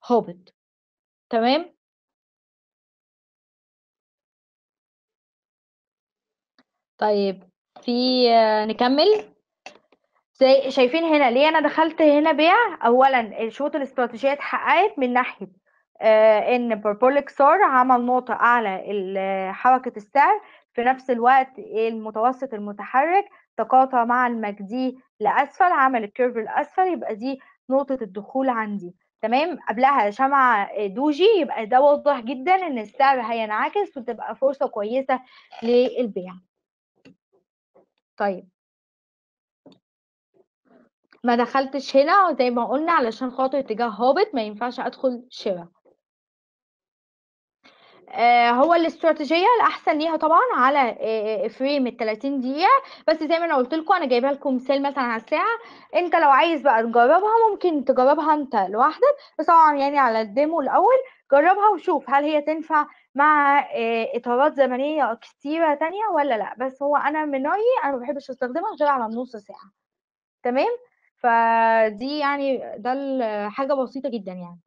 هابط تمام طيب في آه، نكمل زي شايفين هنا ليه انا دخلت هنا بيع اولا الشوط الاستراتيجيه اتحققت من ناحيه آه، ان بربوليك سور عمل نقطه اعلى آه، حركه السعر في نفس الوقت المتوسط المتحرك تقاطع مع المجدي لاسفل عمل الكيرف الاسفل يبقى دي نقطه الدخول عندي تمام قبلها شمع دوجي يبقى ده واضح جدا ان السعر هينعكس وتبقى فرصه كويسه للبيع طيب. ما دخلتش هنا زي ما قلنا علشان خاطر اتجاه هابط ما ينفعش أدخل شبه. آه هو الاستراتيجيه الاحسن ليها طبعا على آه فريم ال 30 دقيقه بس زي ما انا قلت لكم انا جايبه لكم مثال مثلا على الساعه انت لو عايز بقى تجربها ممكن تجربها انت لوحدك بس طبعا يعني على الديمو الاول جربها وشوف هل هي تنفع مع آه، اطارات زمنيه كتيره تانية ولا لا بس هو انا من رايي انا ما بحبش استخدمها غير على نص ساعه تمام فدي يعني ده حاجه بسيطه جدا يعني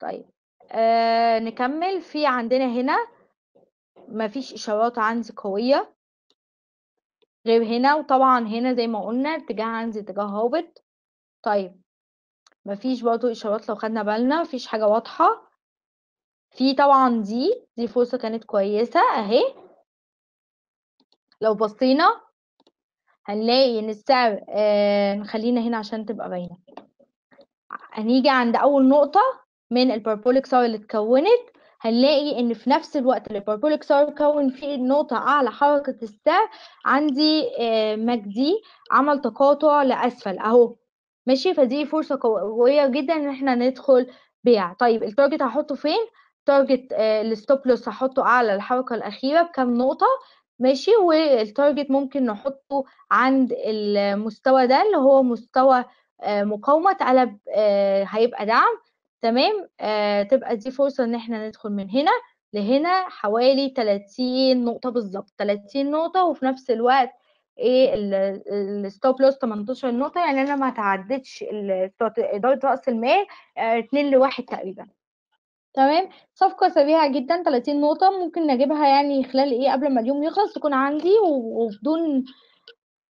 طيب آه نكمل في عندنا هنا مفيش اشارات عنز قويه غير هنا وطبعا هنا زي ما قلنا اتجاه عنز اتجاه هابط طيب مفيش برضه اشارات لو خدنا بالنا مفيش حاجه واضحه في طبعا دي دي فرصة كانت كويسة اهي لو بصينا هنلاقي ان السعر آه خلينا هنا عشان تبقى باينة هنيجي عند اول نقطة من البربوليك سار اللي اتكونت هنلاقي ان في نفس الوقت اللي البربوليك سار كون فيه نقطة اعلى حركة السعر عندي آه مجدي عمل تقاطع لاسفل اهو ماشي فدي فرصة قوية جدا ان احنا ندخل بيع طيب التارجت هحطه فين تارجت الستوب لوس هحطه اعلى الحركه الاخيره بكام نقطه ماشي والتارجت ممكن نحطه عند المستوى ده اللي هو مستوى آه، مقاومه اتقلب آه، هيبقى دعم تمام آه، تبقى دي فرصه ان احنا ندخل من هنا لهنا حوالي 30 نقطه بالظبط 30 نقطه وفي نفس الوقت ايه الستوب لوس 18 نقطه يعني انا ما تعدتش اداره راس المال 2 لواحد تقريبا تمام، صفقة سريعة جدًا 30 نقطة، ممكن نجيبها يعني خلال إيه، قبل ما اليوم يخلص تكون عندي وبدون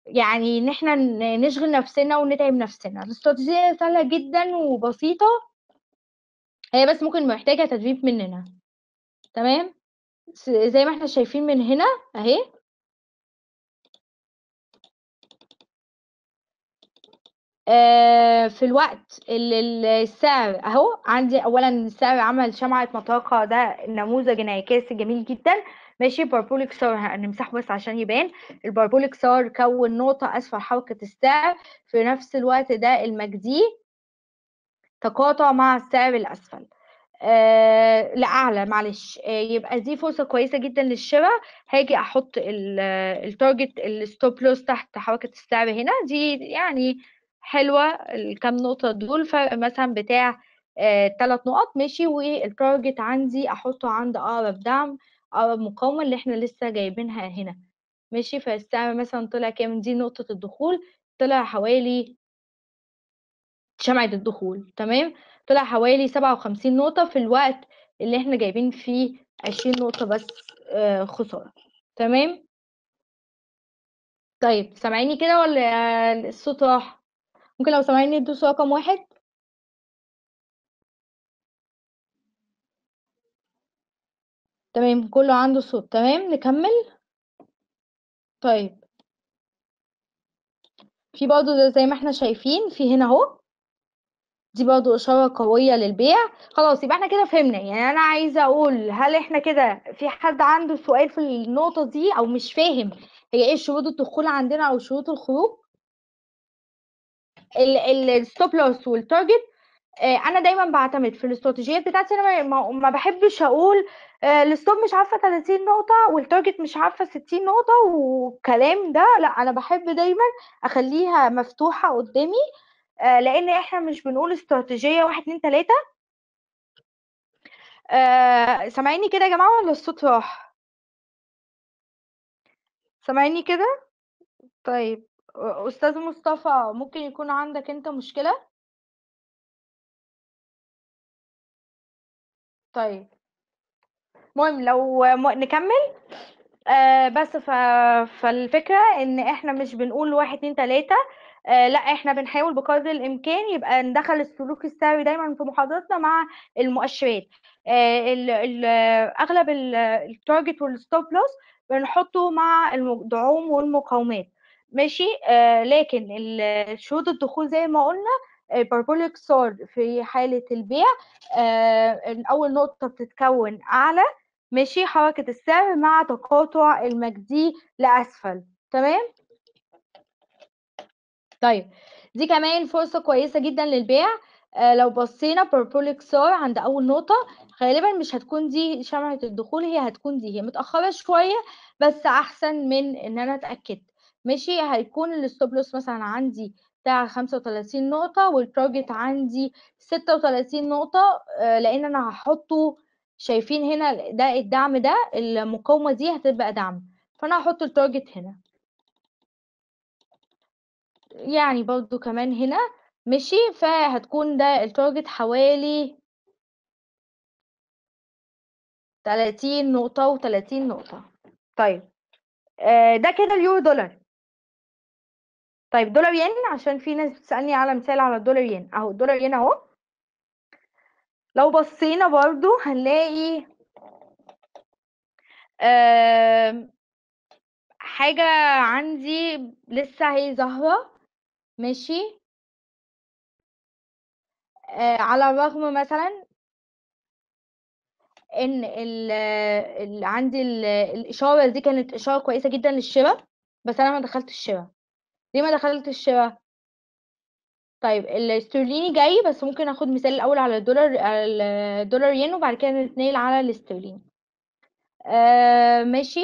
يعني إن إحنا نشغل نفسنا ونتعب نفسنا، الاستراتيجية سهلة جدًا وبسيطة. هي بس ممكن محتاجة تدريب مننا، تمام، زي ما إحنا شايفين من هنا أهي. آه، في الوقت اللي السعر اهو عندي اولا السعر عمل شمعة مطرقة ده نموذج انعكاسي جميل جدا ماشي باربوليك سار هنمسحه بس عشان يبان الباربوليك سار كون نقطة اسفل حركة السعر في نفس الوقت ده المجدي تقاطع مع السعر الاسفل آه لاعلى معلش آه يبقى دي فرصه كويسه جدا للشراء هاجي احط التارجت الستوب لوس تحت حركه السعر هنا دي يعني حلوه الكام نقطه دول فرق مثلا بتاع ثلاث آه، نقط ماشي والتارجت عندي احطه عند اقرب دعم اقرب مقاومه اللي احنا لسه جايبينها هنا ماشي فالسعر مثلا طلع كام دي نقطه الدخول طلع حوالي شمعة الدخول تمام طلع حوالي سبعة وخمسين نقطة في الوقت اللي احنا جايبين فيه عشرين نقطة بس آه، خسارة تمام طيب سامعيني كده ولا الصوت راح ممكن لو سامعيني تدوسوا رقم واحد تمام كله عنده صوت تمام نكمل طيب في برضه زي ما احنا شايفين في هنا اهو دي برضه إشارة قوية للبيع خلاص يبقى احنا كده فهمنا يعني أنا عايزة أقول هل احنا كده في حد عنده سؤال في النقطة دي أو مش فاهم هي ايه شروط الدخول عندنا أو شروط الخروج الستوب لوس والتارجت انا دايما بعتمد في الاستراتيجيات بتاعتي انا ما بحبش اقول آه، الستوب مش عارفه 30 نقطه والتارجت مش عارفه 60 نقطه والكلام ده لا انا بحب دايما اخليها مفتوحه قدامي آه، لان احنا مش بنقول استراتيجيه واحد اتنين تلاته آه، سامعيني كده يا جماعه ولا الصوت راح سامعيني كده طيب أستاذ مصطفى، ممكن يكون عندك أنت مشكلة؟ طيب. مهم لو م نكمّل، آه بس ف فالفكرة إن إحنا مش بنقول واحد اتنين تلاتة آه لأ، إحنا بنحاول بقدر الإمكان يبقى ندخّل السلوك السلبي دايمًا في محاضرتنا مع المؤشرات. آه ال ال أغلب التارجت والستوب والstop loss بنحطّه مع الدعوم والمقاومات. ماشي آه لكن شروط الدخول زي ما قلنا باربوليك آه، سورد في حالة البيع آه أول نقطة بتتكون أعلى ماشي حركة السعر مع تقاطع المجدي لأسفل تمام طيب دي كمان فرصة كويسة جدا للبيع آه لو بصينا بربوليك سار عند أول نقطة غالبا مش هتكون دي شمعة الدخول هي هتكون دي هي متأخرة شوية بس أحسن من إن أنا اتأكدت ماشي هيكون الستوب لوس مثلا عندي بتاع 35 نقطة والتارجت عندي 36 نقطة آه، لأن أنا هحطه شايفين هنا ده الدعم ده المقاومة دي هتبقى دعم فأنا هحط التارجت هنا يعني برضو كمان هنا ماشي فهتكون ده التارجت حوالي 30 نقطة و30 نقطة طيب آه، ده كده اليورو دولار طيب دولار ين عشان في ناس بتسألني على مثال على الدولار ين اهو الدولار ين اهو لو بصينا برضو هنلاقي حاجة عندي لسه هي ظاهرة ماشي آه، على الرغم مثلا ان ال ال عندي الاشاره دي كانت اشاره كويسه جدا للشراء بس انا ما دخلت الشراء ليه ما دخلتش شبه طيب الاسترليني جاي بس ممكن اخد مثال الاول على الدولار على الدولار ين وبعد كده نتنقل على الاسترليني آه ماشي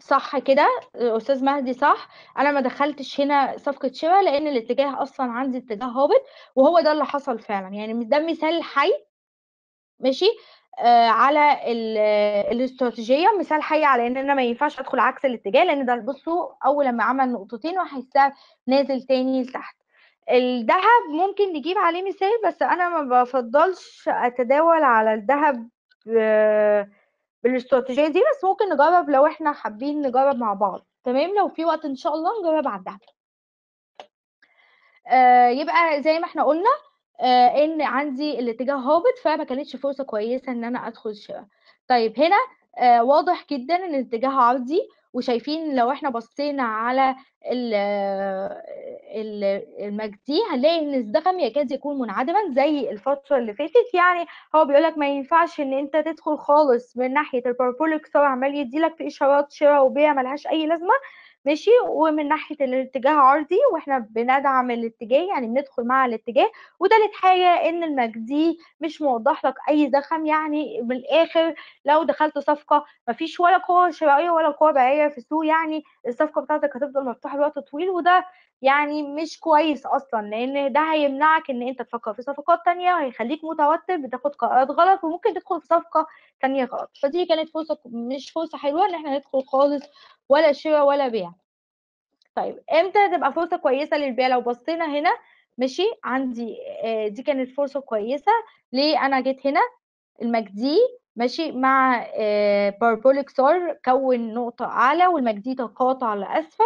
صح كده استاذ مهدي صح انا ما دخلتش هنا صفقه شبه لان الاتجاه اصلا عندي اتجاه هابط وهو ده اللي حصل فعلا يعني ده مثال حي ماشي آه، على الاستراتيجيه مثال حي على ان انا ما ينفعش ادخل عكس الاتجاه لان ده بصوا اول لما عمل نقطتين وهيسا نازل تاني لتحت الذهب ممكن نجيب عليه مثال بس انا ما بفضلش اتداول على الذهب آه، بالاستراتيجيه دي بس ممكن نجرب لو احنا حابين نجرب مع بعض تمام لو في وقت ان شاء الله نجرب على الذهب آه، يبقى زي ما احنا قلنا آه، ان عندي الاتجاه هابط فما كانتش فرصه كويسه ان انا ادخل شراء طيب هنا آه، واضح جدا ان الاتجاه عرضي وشايفين لو احنا بصينا على آه، المجدي هنلاقي ان الزخم يكاد يكون منعدما زي الفتره اللي فاتت يعني هو بيقول لك ما ينفعش ان انت تدخل خالص من ناحيه البارابوليك سواء عمال يديلك في اشارات شراء وبيع ملهاش اي لازمه ماشي ومن ناحيه الاتجاه عرضي واحنا بندعم الاتجاه يعني بندخل مع الاتجاه وتالت حاجه ان المجدي مش موضح لك اي زخم يعني من الاخر لو دخلت صفقه مفيش ولا قوه شرائيه ولا قوه بيعيه في السوق يعني الصفقه بتاعتك هتفضل مفتوحه لوقت طويل وده يعني مش كويس اصلا لان ده هيمنعك ان انت تفكر في صفقات تانية وهيخليك متوتر بتاخد قرارات غلط وممكن تدخل في صفقة تانية غلط فدي كانت فرصة مش فرصة حلوة ان احنا ندخل خالص ولا شراء ولا بيع طيب امتى تبقى فرصة كويسة للبيع لو بصينا هنا ماشي عندي آه، دي كانت فرصة كويسة ليه انا جيت هنا المجدي ماشي مع آه، باربوليك سار كون نقطة أعلى والمجدي تقاطع لأسفل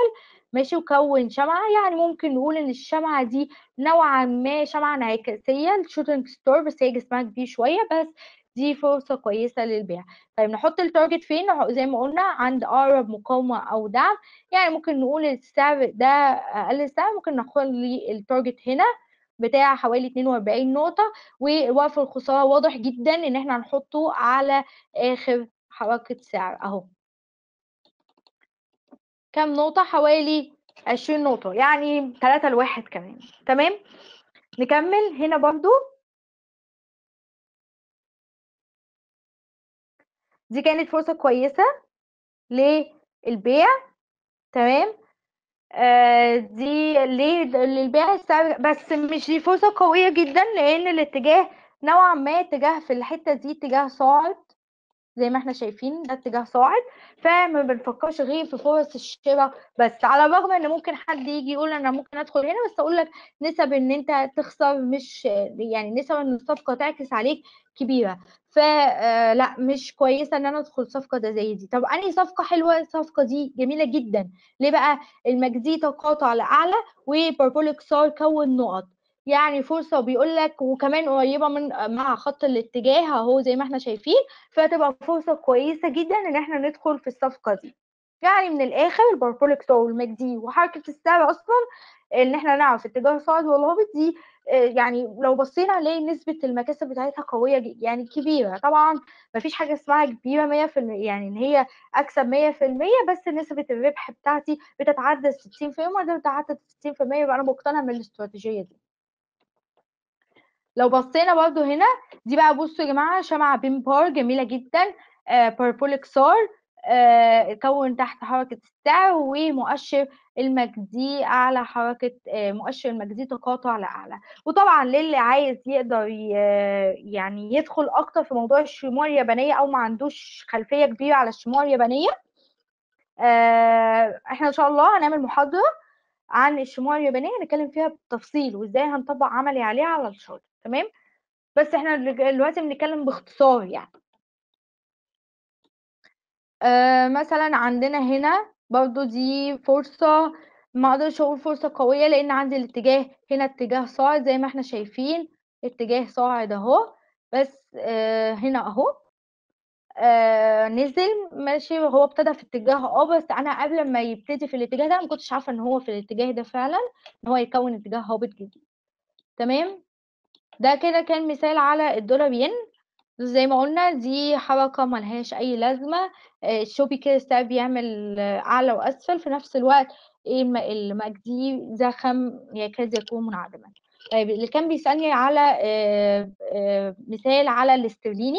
ماشي وكون شمعة يعني ممكن نقول إن الشمعة دي نوعا ما شمعة انعكاسية الشوتنج ستور بس هي جسمها كبير شوية بس دي فرصة كويسة للبيع طيب نحط التارجت فين زي ما قلنا عند أقرب مقاومة أو دعم يعني ممكن نقول السعر ده أقل سعر ممكن نخلي التارجت هنا بتاع حوالي 42 نقطة ووقف الخسارة واضح جدا إن احنا هنحطه على آخر حركة سعر أهو كام نقطة حوالي عشرين نقطة يعني تلاتة لواحد كمان تمام نكمل هنا برضو دي كانت فرصة كويسة للبيع تمام آه دي ليه للبيع بس مش دي فرصة قوية جدا لأن الاتجاه نوعا ما اتجاه في الحتة دي اتجاه صاعد زي ما احنا شايفين ده اتجاه صاعد فما بنفكرش غير في فرص الشراء بس على الرغم ان ممكن حد يجي يقول انا ممكن ادخل هنا بس اقول لك نسب ان انت تخسر مش يعني نسب ان الصفقه تعكس عليك كبيره فلا آه، مش كويسه ان انا ادخل صفقه ده زي دي طب انهي صفقه حلوه الصفقه دي جميله جدا ليه بقى المجزي تقاطع لاعلى وبربوليك سار كون نقط يعني فرصة وبيقول لك وكمان قريبة من مع خط الاتجاه أهو زي ما احنا شايفين فهتبقى فرصة كويسة جدا إن احنا ندخل في الصفقة دي يعني من الآخر الباربوليك تو دي وحركة السعر أصلا إن احنا نعرف اتجاه صاعد ولا هابط دي آه، يعني لو بصينا عليه نسبة المكاسب بتاعتها قوية يعني كبيرة طبعا مفيش حاجة اسمها كبيرة 100% يعني إن هي أكسب 100% بس نسبة الربح بتاعتي بتتعدى 60% وما يوم وده بتتعدى 60% يبقى أنا مقتنعة الاستراتيجيه دي لو بصينا برضو هنا دي بقى بصوا يا جماعه شمعه بيمبار جميله جدا آه بيربولكسار آه، كون تحت حركه السعر ومؤشر المجدي اعلى حركه آه، مؤشر المجدي تقاطع لاعلى وطبعا للي عايز يقدر يعني يدخل اكتر في موضوع الشموع اليابانيه او ما عندوش خلفيه كبيره على الشموع اليابانيه آه، احنا ان شاء الله هنعمل محاضره عن الشموع اليابانيه هنتكلم فيها بالتفصيل وازاي هنطبق عملي عليها على الشغل تمام بس احنا دلوقتي بنتكلم باختصار يعني آه مثلا عندنا هنا برضو دي فرصة ما اقدرش اقول فرصة قوية لان عندي الاتجاه هنا اتجاه صاعد زي ما احنا شايفين اتجاه صاعد اهو بس آه هنا اهو آه نزل ماشي هو ابتدى في اتجاه اه بس انا قبل ما يبتدي في الاتجاه ده ما كنتش عارفه ان هو في الاتجاه ده فعلا ان هو يكون اتجاه هابط جديد تمام ده كده كان مثال على الدولار ين زي ما قلنا دي حركة ملهاش أي لازمة آه، الشوبي كيس ده بيعمل آه، أعلى وأسفل في نفس الوقت إيه، المجدي زخم يكاد يكون منعدما طيب اللي كان بيسألني على آه، مثال على الاسترليني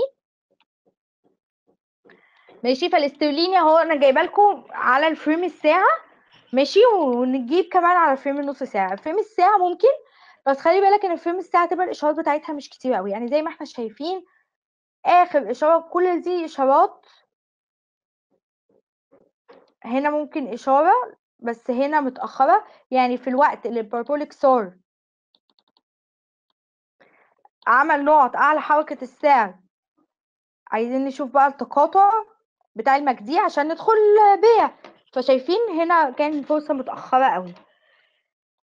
ماشي فالاسترليني اهو انا جايبه لكم على الفريم الساعه ماشي ونجيب كمان على فريم النص ساعه فريم الساعه ممكن بس خلي بالك ان الفيلم الساعه تبقى الاشارات بتاعتها مش كتير قوي يعني زي ما احنا شايفين اخر اشاره كل دي اشارات هنا ممكن اشاره بس هنا متاخره يعني في الوقت اللي البرتوليك صار عمل نقط اعلى حركه السعر عايزين نشوف بقى التقاطع بتاع المجدي عشان ندخل بيع فشايفين هنا كان فرصه متاخره قوي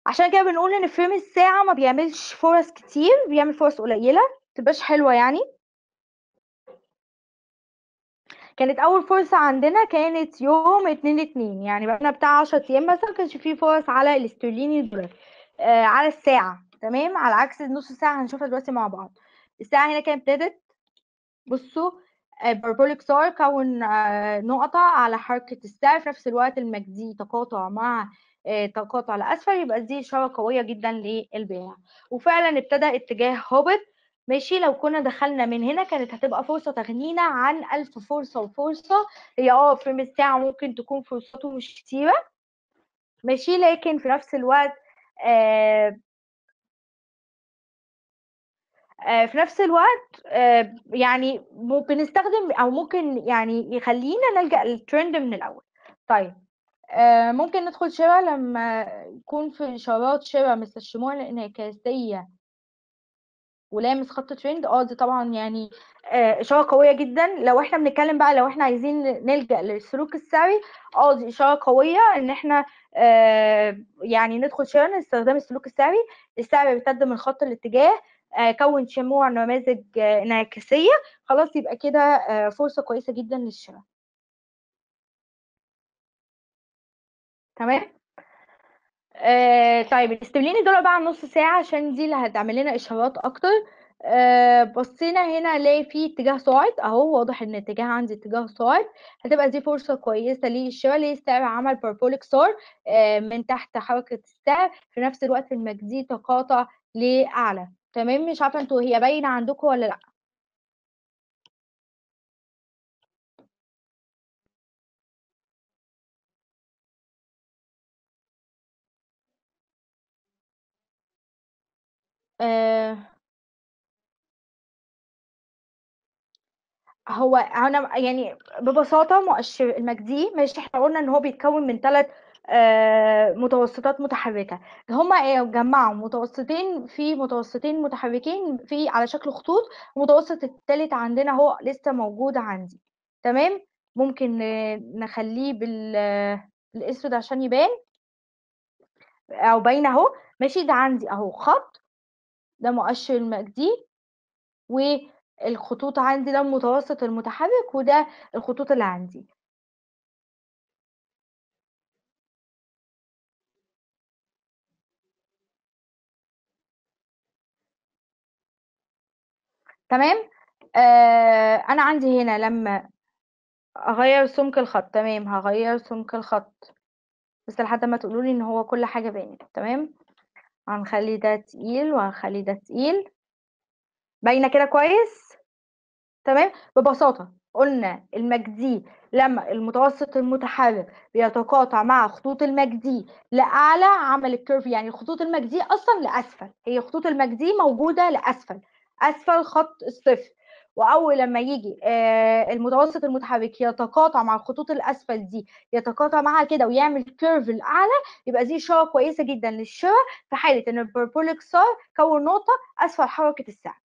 عشان كده بنقول ان فريم الساعه ما بيعملش فرص كتير بيعمل فرص قليله تبقاش حلوه يعني كانت اول فرصه عندنا كانت يوم اتنين اتنين يعني بقى بتاع عشرة ايام مثلا كانش فيه فرص على الاسترليني الدولار آه على الساعه تمام على عكس نص ساعه هنشوفها دلوقتي مع بعض الساعه هنا كانت ابتدت بصوا باربوليك آه، سار كون آه، نقطة على حركة الساعة في نفس الوقت المجدي تقاطع مع تقاطع آه، لأسفل يبقى دي إشارة قوية جدا للبيع وفعلا ابتدى اتجاه هابط ماشي لو كنا دخلنا من هنا كانت هتبقى فرصة تغنينا عن ألف فرصة وفرصة هي اه في الساعة ممكن تكون فرصته مش كتيرة ماشي لكن في نفس الوقت آه, آه، في نفس الوقت آه، يعني بنستخدم او ممكن يعني يخلينا نلجا للترند من الاول طيب آه، ممكن ندخل شبع لما يكون في إشارات شبع مثل الشموع الانعكاسية ولامس خط تريند اه دي طبعا يعني آه، اشاره قويه جدا لو احنا بنتكلم بقى لو احنا عايزين نلجا للسلوك السري اه دي اشاره قويه ان احنا آه، يعني ندخل شرن نستخدم السلوك السري السعر بيمتد من خط الاتجاه كون شموع نماذج انعكاسيه خلاص يبقى كده فرصه كويسه جدا للشراء تمام آه طيب الاستبليني دول بقى نص ساعة عشان دي اللي هتعمل لنا إشارات أكتر آه بصينا هنا الاقي في اتجاه صاعد اهو واضح ان الاتجاه عندي اتجاه صاعد هتبقى دي فرصه كويسه للشراء ليه السعر عمل بربوليك صار آه من تحت حركه السعر في نفس الوقت المجدي تقاطع لاعلى تمام مش عارفه انتوا هي باينه عندكم ولا لا آه. هو أنا يعني ببساطة مؤشر المجدي ماشي إحنا قُلنا إن هو بيتكوّن من ثلاث آه، متوسّطات متحرّكة، هما ايه جمّعوا متوسّطين في متوسّطين متحرّكين في على شكل خطوط، المتوسّط التالت عندنا هو لسه موجود عندي، تمام، ممكن نخلّيه بالأسود عشان يبان او باين أهو، ماشي، ده عندي أهو خط ده مؤشر المجدي والخطوط عندي ده المتوسط المتحرك وده الخطوط اللي عندي تمام آه انا عندي هنا لما اغير سمك الخط تمام هغير سمك الخط بس لحد ما تقولولي ان هو كل حاجه باينه تمام هنخلي ده تقيل وهنخلي ده تقيل باينه كده كويس تمام ببساطه قلنا المجدي لما المتوسط المتحرك بيتقاطع مع خطوط المجدي لاعلى عمل الكيرف يعني خطوط المجدي اصلا لاسفل هي خطوط المجدي موجوده لاسفل اسفل خط الصفر واول لما يجي آه، المتوسط المتحرك يتقاطع مع الخطوط الاسفل دي يتقاطع معاها كده ويعمل كيرف الاعلى يبقى دي اشاره كويسه جدا للشراء في حاله ان البربوليك صار كون نقطه اسفل حركه السعر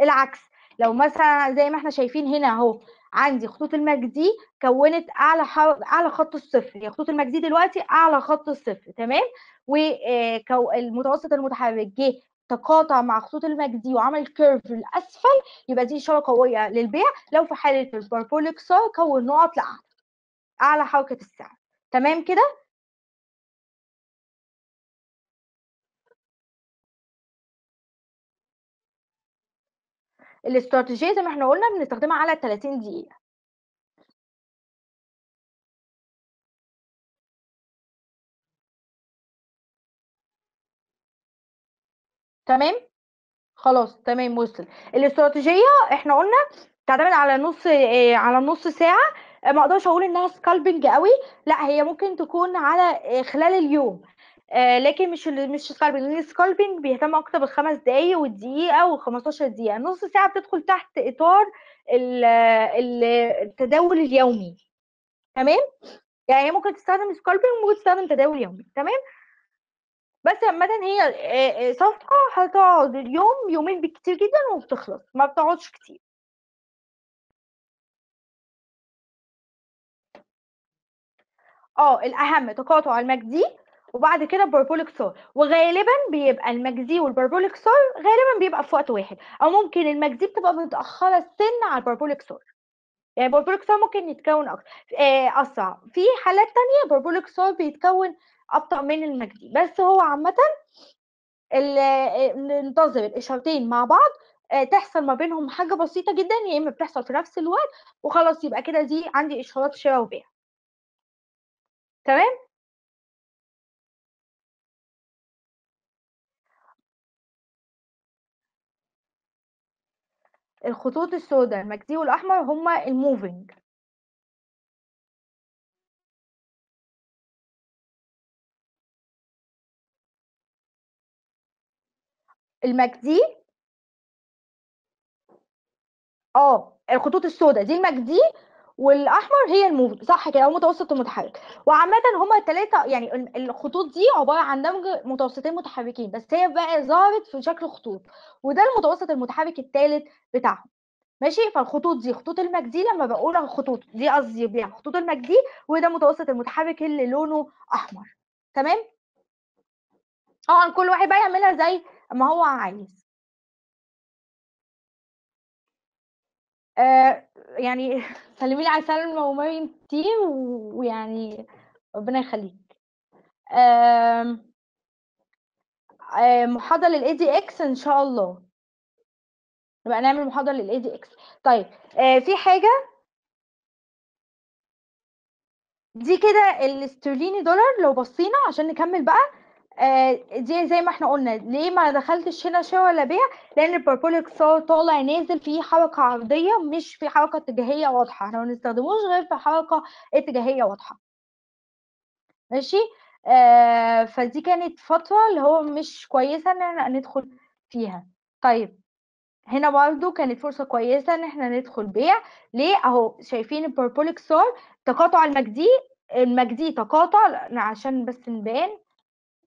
العكس لو مثلا زي ما احنا شايفين هنا اهو عندي خطوط المجد دي كونت اعلى حر... اعلى خط الصفر هي خطوط المجد دي دلوقتي اعلى خط الصفر تمام والمتوسط آه، المتحرك جه تقاطع مع خطوط المجدي وعمل كيرف للاسفل يبقى دي اشاره قويه للبيع لو في حاله البربوليك كسار كون نقط لاعلى اعلى حركه السعر تمام كده الاستراتيجيه زي ما احنا قلنا بنستخدمها على 30 دقيقه تمام خلاص تمام وصل الاستراتيجيه احنا قلنا تعتمد على نص إيه على نص ساعه آه، ما اقدرش اقول انها سكالبنج قوي لا هي ممكن تكون على آه، خلال اليوم آه لكن مش مش سكالبنج لان السكالبنج بيهتم اكتر بالخمس دقايق والدقيقه و15 دقيقه نص ساعه بتدخل تحت اطار التداول اليومي تمام يعني ممكن تستخدم سكالبنج وممكن تستخدم تداول يومي تمام بس عامة هي صفقة هتقعد اليوم يومين بالكتير جدا وبتخلص ما بتقعدش كتير اه الأهم تقاطع المجدي وبعد كده البربول كسار وغالبا بيبقى المجدي والبربوليك كسار غالبا بيبقى في وقت واحد او ممكن المجدي بتبقى متأخرة السن على البربوليك كسار يعني البربول كسار ممكن يتكون أكتر أسرع في حالات تانية البربول كسار بيتكون ابطا من المجدي بس هو عامه ننتظر الاشارتين مع بعض آه، تحصل ما بينهم حاجه بسيطه جدا يا اما بتحصل في نفس الوقت وخلاص يبقى كده دي عندي اشارات شراء وبيع تمام الخطوط السوداء المجدي والاحمر هما الموفينج المجدي اه الخطوط السوداء دي المجدي والاحمر هي الموف صح كده او متوسط ومتحرك وعامه هما الثلاثه يعني الخطوط دي عباره عن دمج متوسطين متحركين بس هي بقى ظهرت في شكل خطوط وده المتوسط المتحرك الثالث بتاعهم ماشي فالخطوط دي خطوط المجدي لما بقول خطوط دي قصدي بيها خطوط المجدي وده متوسط المتحرك اللي لونه احمر تمام طبعا آه، كل واحد بقى يعملها زي ما هو عايز يعني <laughs> سلمي لي على سلمى ومامتي ويعني ربنا يخليك آمم، محاضرة للاي دي اكس ان شاء الله نبقى نعمل محاضرة للاي دي اكس طيب في حاجة دي كده الاسترليني دولار لو بصينا عشان نكمل بقى آه، دي زي ما احنا قلنا ليه ما دخلتش هنا شراء ولا بيع لان البارابوليك طالع نازل في حركه عرضيه مش في حركه اتجاهيه واضحه احنا ما بنستخدموش غير في حركه اتجاهيه واضحه ماشي آه فدي كانت فتره اللي هو مش كويسه ان احنا ندخل فيها طيب هنا برضو كانت فرصة كويسة ان احنا ندخل بيع ليه اهو شايفين البربوليك صار تقاطع المجدي المجدي تقاطع عشان بس نبان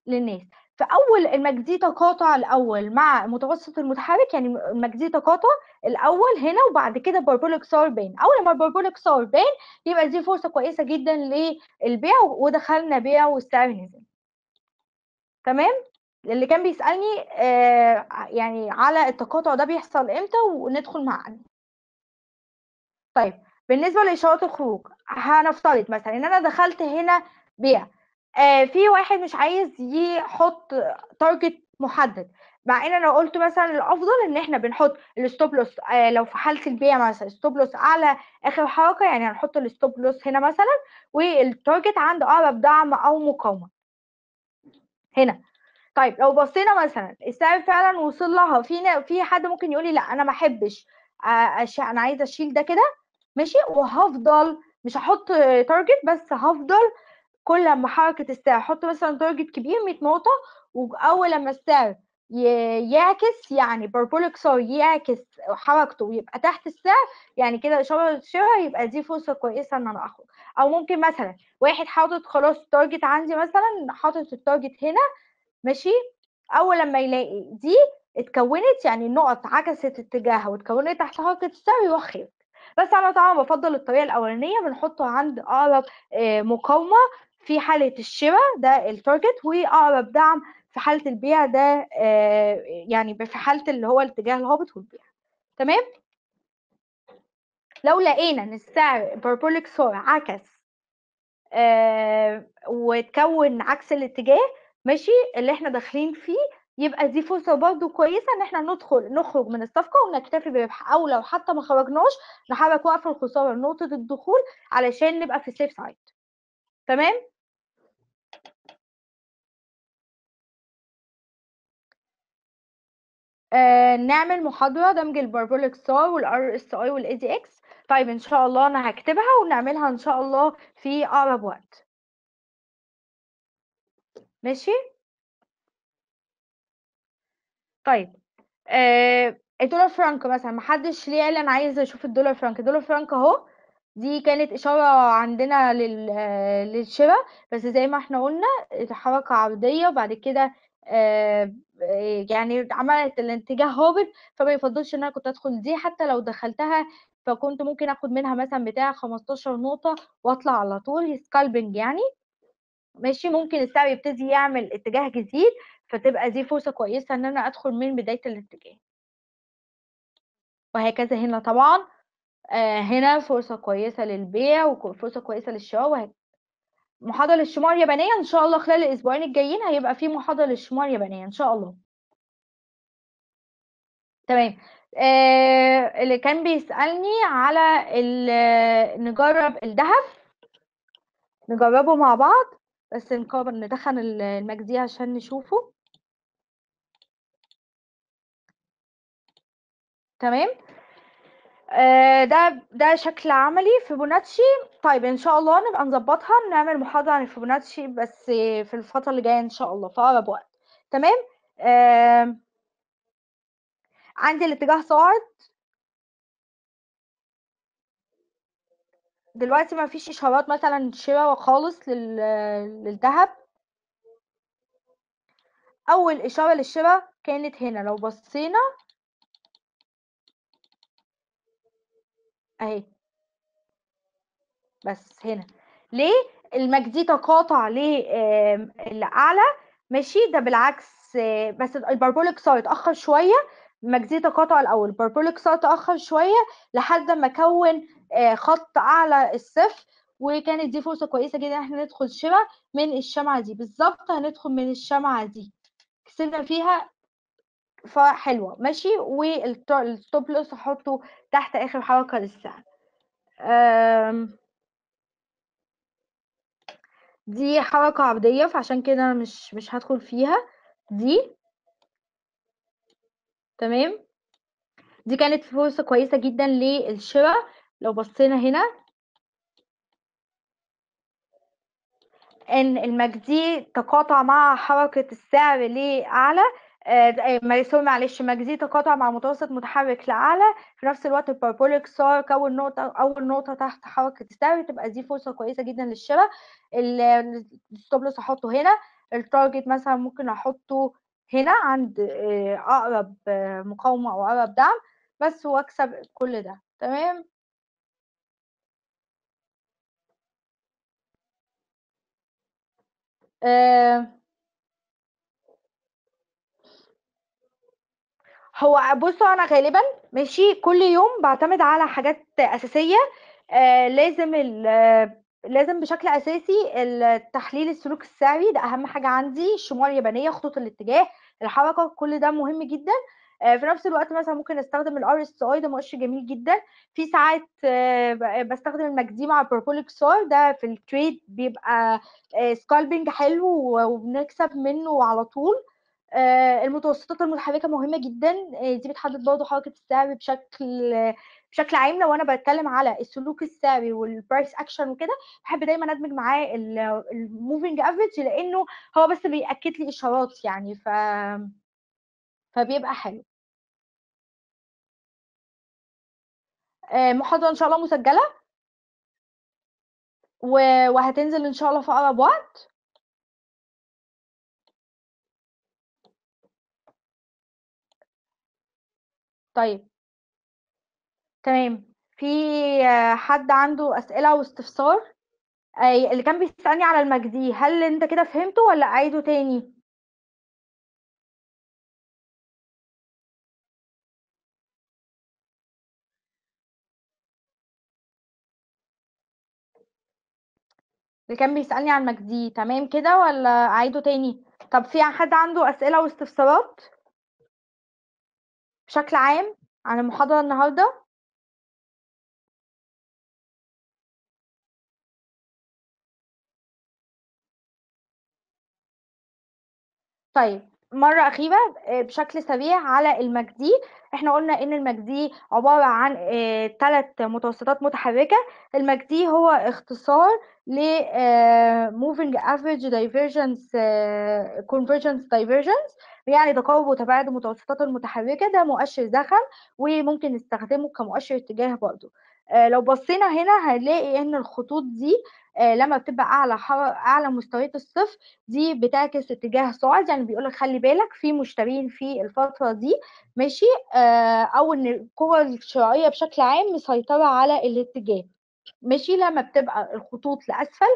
للناس فاول المجزي تقاطع الاول مع متوسط المتحرك يعني المجزي تقاطع الاول هنا وبعد كده باربوليك ساور بين اول ما باربوليك ساور بين يبقى دي فرصه كويسه جدا للبيع ودخلنا بيع والسعر نزل تمام اللي كان بيسالني آه يعني على التقاطع ده بيحصل امتى وندخل معاه طيب بالنسبه لاشارات الخروج هنفترض مثلا ان انا دخلت هنا بيع آه، في واحد مش عايز يحط تارجت محدد مع ان انا قلت مثلا الافضل ان احنا بنحط الستوب لوس آه، لو في حاله البيع مثلا ستوب لوس اعلى اخر حركه يعني هنحط الستوب لوس هنا مثلا والتارجت عند اقرب دعم او مقاومه هنا طيب لو بصينا مثلا السعر فعلا وصل لها في في حد ممكن يقول لي لا انا ما احبش آه، انا عايزه اشيل ده كده ماشي وهفضل مش هحط تارجت بس هفضل كل لما حركه السعر حط مثلا تارجت كبير 100 نقطه واول لما السعر يعكس يعني بربوليك صار يعكس حركته ويبقى تحت السعر يعني كده شبه الشراء يبقى دي فرصه كويسه ان انا اخرج او ممكن مثلا واحد حاطط خلاص التارجت عندي مثلا حاطط التارجت هنا ماشي اول لما يلاقي دي اتكونت يعني النقط عكست اتجاهها واتكونت تحت حركه السعر يروح بس انا طبعا بفضل الطريقه الاولانيه بنحطه عند اقرب آه، مقاومه في حاله الشراء ده التارجت واقرب دعم في حاله البيع ده آه، يعني في حاله اللي هو الاتجاه الهابط والبيع تمام لو لقينا ان السعر بربوليك سور عكس آه وتكون عكس الاتجاه ماشي اللي احنا داخلين فيه يبقى دي فرصه برضو كويسه ان احنا ندخل نخرج من الصفقه ونكتفي بربح او لو حتى ما خرجناش نحرك وقف الخساره نقطه الدخول علشان نبقى في السيف سايد تمام آه نعمل محاضرة دمج البربوليك سار والار اس اي والاي دي اكس طيب ان شاء الله انا هكتبها ونعملها ان شاء الله في اقرب وقت ماشي طيب آه الدولار فرانك مثلا محدش ليه قال انا عايز اشوف الدولار فرانك الدولار فرانك اهو دي كانت إشارة عندنا للشبه بس زي ما إحنا قُلنا حركة عرضية وبعد كده آه، يعني عملت الاتجاه هابط، فما يُفضّلش إن أنا كنت أدخل دي، حتى لو دخلتها فكنت ممكن آخُد منها مثلًا بتاع 15 نقطة وأطلع على طول سكالبنج يعني، ماشي، ممكن السعر يبتدي يعمل اتجاه جديد، فتبقى دي فرصة كويسة إن أنا أدخل من بداية الاتجاه. وهكذا هنا طبعًا. آه، هنا فرصة كويسة للبيع وفرصة كويسة للشراء محاضرة الشمار يابانية إن شاء الله خلال الأسبوعين الجايين هيبقى في محاضرة الشمار يابانية إن شاء الله تمام آه اللي كان بيسألني على نجرب الذهب نجربه مع بعض بس نقابل ندخن المجزية عشان نشوفه تمام آه، ده ده شكل عملي فيبوناتشي طيب ان شاء الله نبقى نظبطها نعمل محاضره عن الفيبوناتشي بس في الفتره اللي جايه ان شاء الله في اقرب وقت تمام آه عندي الاتجاه صاعد دلوقتي ما فيش اشارات مثلا شراء خالص للذهب اول اشاره للشراء كانت هنا لو بصينا اهي بس هنا ليه المج دي تقاطع للاعلى ماشي ده بالعكس آه، بس البربوليك سايد اتاخر شويه المج دي تقاطع الاول البربوليك سايد اتاخر شويه لحد ما كون آه، خط اعلى الصفر وكانت دي فرصه كويسه جدا ان احنا ندخل شمع من الشمعه دي بالظبط هندخل من الشمعه دي كسبنا فيها فحلوه ماشي والستوب لوس احطه تحت اخر حركه للسهم آمم. دي حركه عرضيه فعشان كده انا مش مش هدخل فيها دي تمام دي كانت فرصه كويسه جدا للشراء لو بصينا هنا ان المجدي تقاطع مع حركه السعر لاعلى آه، ماريسول معلش مجزي تقاطع مع متوسط متحرك لأعلى في نفس الوقت البربوليك صار كون نقطة أول نقطة تحت حركة السعر تبقى دي فرصة كويسة جدا للشراء الستوب لوس أحطه هنا التارجت مثلا ممكن أحطه هنا عند آه، أقرب آه، مقاومة أو أقرب دعم بس وأكسب كل ده تمام آه هو بصوا انا غالبا ماشي كل يوم بعتمد على حاجات اساسيه آه لازم لازم بشكل اساسي التحليل السلوك السعري ده اهم حاجه عندي الشموع اليابانيه خطوط الاتجاه الحركه كل ده مهم جدا آه في نفس الوقت مثلا ممكن استخدم الار اس اي ده مؤشر جميل جدا في ساعات آه بستخدم المجدي مع البروبوليك سول ده في التريد بيبقى سكالبنج آه، حلو وبنكسب منه على طول آه، المتوسطات المتحركه مهمه جدا آه، دي بتحدد برضه حركه السعر بشكل بشكل عام لو انا بتكلم على السلوك السعري والبرايس اكشن وكده بحب دايما ادمج معاه الموفينج افريج لانه هو بس بياكد لي اشارات يعني ف فبيبقى حلو آه، محاضره ان شاء الله مسجله وهتنزل ان شاء الله في اقرب وقت طيب تمام في حد عنده أسئلة واستفسار أي آه، اللي كان بيسألني على المجدي هل انت كده فهمته ولا أعيده تاني اللي كان بيسألني على المجدي تمام كده ولا أعيده تاني طب في حد عنده أسئلة واستفسارات بشكل عام عن المحاضرة النهاردة طيب مرة أخيرة آه، بشكل سريع على المجدي احنا قلنا ان المجدي عبارة عن ثلاث آه، متوسطات متحركة المجدي هو اختصار ل آه، moving average divergence convergence divergence يعني تقارب وتباعد المتوسطات المتحركة ده مؤشر زخم وممكن نستخدمه كمؤشر اتجاه برضه لو بصينا هنا هنلاقي ان الخطوط دي آه، لما بتبقى اعلى حو... اعلى مستويات الصفر دي بتعكس اتجاه صاعد يعني بيقول لك خلي بالك في مشترين في الفتره دي ماشي آه، او ان القوى الشرائيه بشكل عام مسيطره على الاتجاه ماشي لما بتبقى الخطوط لاسفل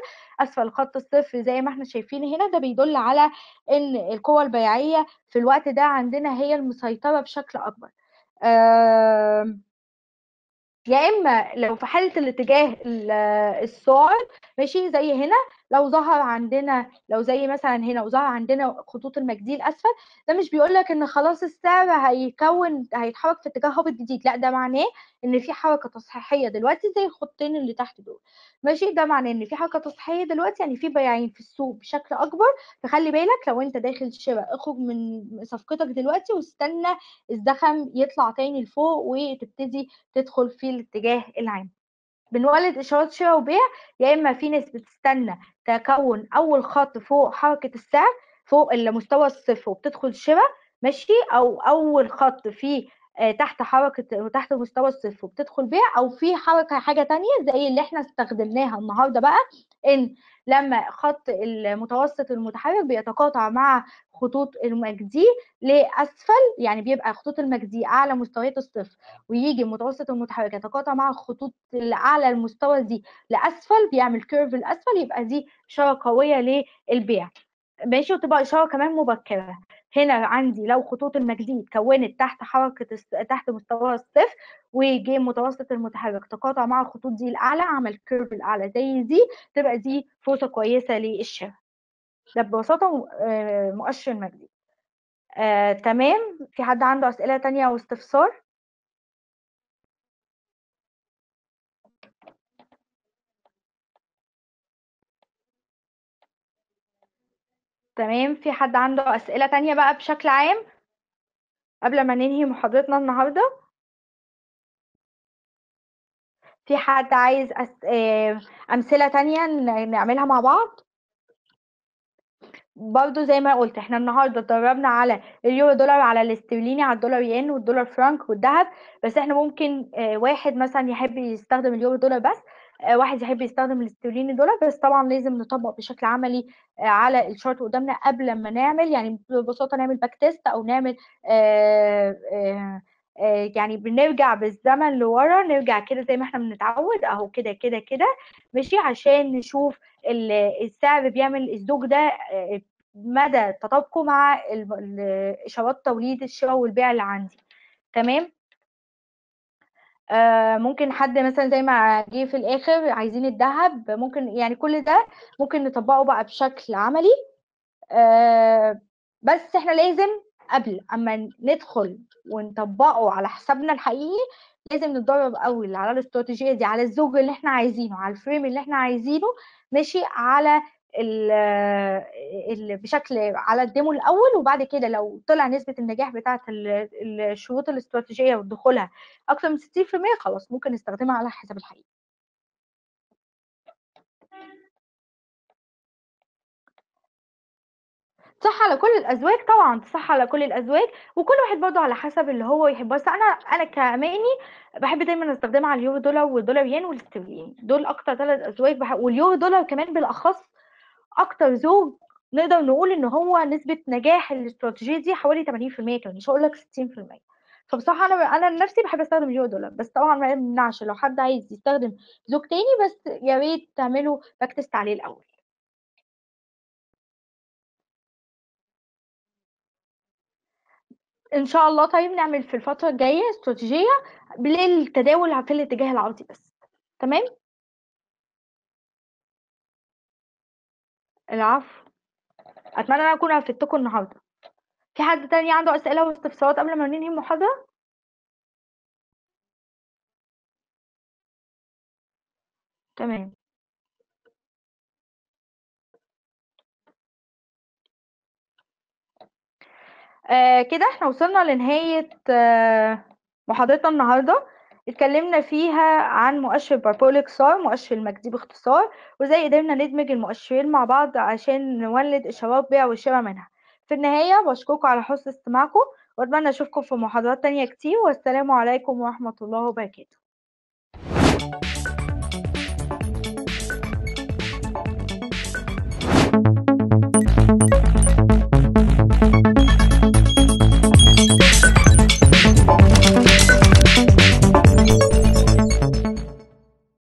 اسفل خط الصفر زي ما احنا شايفين هنا ده بيدل على ان القوى البيعيه في الوقت ده عندنا هي المسيطره بشكل اكبر آه يا اما لو في حاله الاتجاه الصاعد ماشي زي هنا لو ظهر عندنا لو زي مثلا هنا وظهر عندنا خطوط المجدي الاسفل ده مش بيقول لك ان خلاص السعر هيكون هيتحرك في اتجاه هابط جديد لا ده معناه ان في حركه تصحيحيه دلوقتي زي الخطين اللي تحت دول ماشي ده معناه ان في حركه تصحيحيه دلوقتي يعني في بياعين في السوق بشكل اكبر فخلي بالك لو انت داخل شراء اخرج من صفقتك دلوقتي واستنى الزخم يطلع تاني لفوق وتبتدي تدخل في الاتجاه العام بنولد إشارات شراء وبيع يا إما في ناس بتستنى تكون أول خط فوق حركة السعر فوق مستوى الصفر وبتدخل شراء ماشي أو أول خط في آه، تحت حركه تحت مستوى الصفر وبتدخل بيع او في حركه حاجه تانية زي اللي احنا استخدمناها النهارده بقى ان لما خط المتوسط المتحرك بيتقاطع مع خطوط المجدي لاسفل يعني بيبقى خطوط المجدي اعلى مستويات الصفر ويجي المتوسط المتحرك يتقاطع مع الخطوط الاعلى المستوى دي لاسفل بيعمل كيرف لاسفل يبقى دي شاره قويه للبيع ماشي وتبقى إشارة كمان مبكرة هنا عندي لو خطوط المجدي اتكونت تحت حركة تحت مستوى الصفر وجي متوسط المتحرك تقاطع مع الخطوط دي الأعلى عمل كيرف الأعلى زي دي تبقى دي فرصة كويسة للشراء ده ببساطة آه، مؤشر مجدي آه، تمام في حد عنده أسئلة تانية أو استفسار تمام في حد عنده أسئلة تانية بقى بشكل عام قبل ما ننهي محاضرتنا النهاردة في حد عايز أس... آه، أمثلة تانية نعملها مع بعض برضو زي ما قلت احنا النهارده اتدربنا على اليورو دولار على الاسترليني على الدولار ين والدولار فرنك والذهب بس احنا ممكن آه، واحد مثلا يحب يستخدم اليورو دولار بس آه، واحد يحب يستخدم الاستولين دول بس طبعا لازم نطبق بشكل عملي آه، على الشارت قدامنا قبل ما نعمل يعني ببساطه نعمل باك تيست او نعمل آه، يعني بنرجع بالزمن لورا نرجع كده زي ما احنا بنتعود اهو كده كده كده ماشي عشان نشوف السعر بيعمل الزوج ده مدى تطابقه مع اشارات توليد الشراء والبيع اللي عندي تمام آه، ممكن حد مثلا زي ما جه في الاخر عايزين الذهب ممكن يعني كل ده ممكن نطبقه بقى بشكل عملي آه، بس احنا لازم قبل اما ندخل ونطبقه على حسابنا الحقيقي لازم نتدرب اول على الاستراتيجيه دي على الزوج اللي احنا عايزينه على الفريم اللي احنا عايزينه ماشي على ال بشكل على الديمو الاول وبعد كده لو طلع نسبه النجاح بتاعه الشروط الاستراتيجيه ودخولها اكثر من 60% خلاص ممكن نستخدمها على حساب الحقيقي صح على كل الازواج طبعا صح على كل الازواج وكل واحد برضه على حسب اللي هو يحبه بس انا انا كاماني بحب دايما استخدمها على اليورو دولار والدولار ين والاسترليني دول اكتر ثلاث ازواج بحب واليورو دولار كمان بالاخص اكتر زوج نقدر نقول ان هو نسبه نجاح الاستراتيجيه دي حوالي 80% يعني مش هقول لك 60% فبصراحه انا انا نفسي بحب استخدم يو دولار بس طبعا ما يمنعش لو حد عايز يستخدم زوج تاني بس يا ريت تعمله باك تيست عليه الاول ان شاء الله طيب نعمل في الفتره الجايه استراتيجيه للتداول في الاتجاه العرضي بس تمام العفو أتمنى إن أنا أكون أفدتكم النهاردة. في حد تاني عنده أسئلة واستفسارات قبل ما ننهي المحاضرة؟ تمام. آه كده احنا وصلنا لنهاية آه محاضرتنا النهاردة اتكلمنا فيها عن مؤشر باربوليك سار مؤشر المجدي باختصار وازاي قدرنا ندمج المؤشرين مع بعض عشان نولد اشارات بيع وشراء منها في النهاية بشكركم على حسن استماعكم واتمنى اشوفكم في محاضرات تانية كتير والسلام عليكم ورحمة الله وبركاته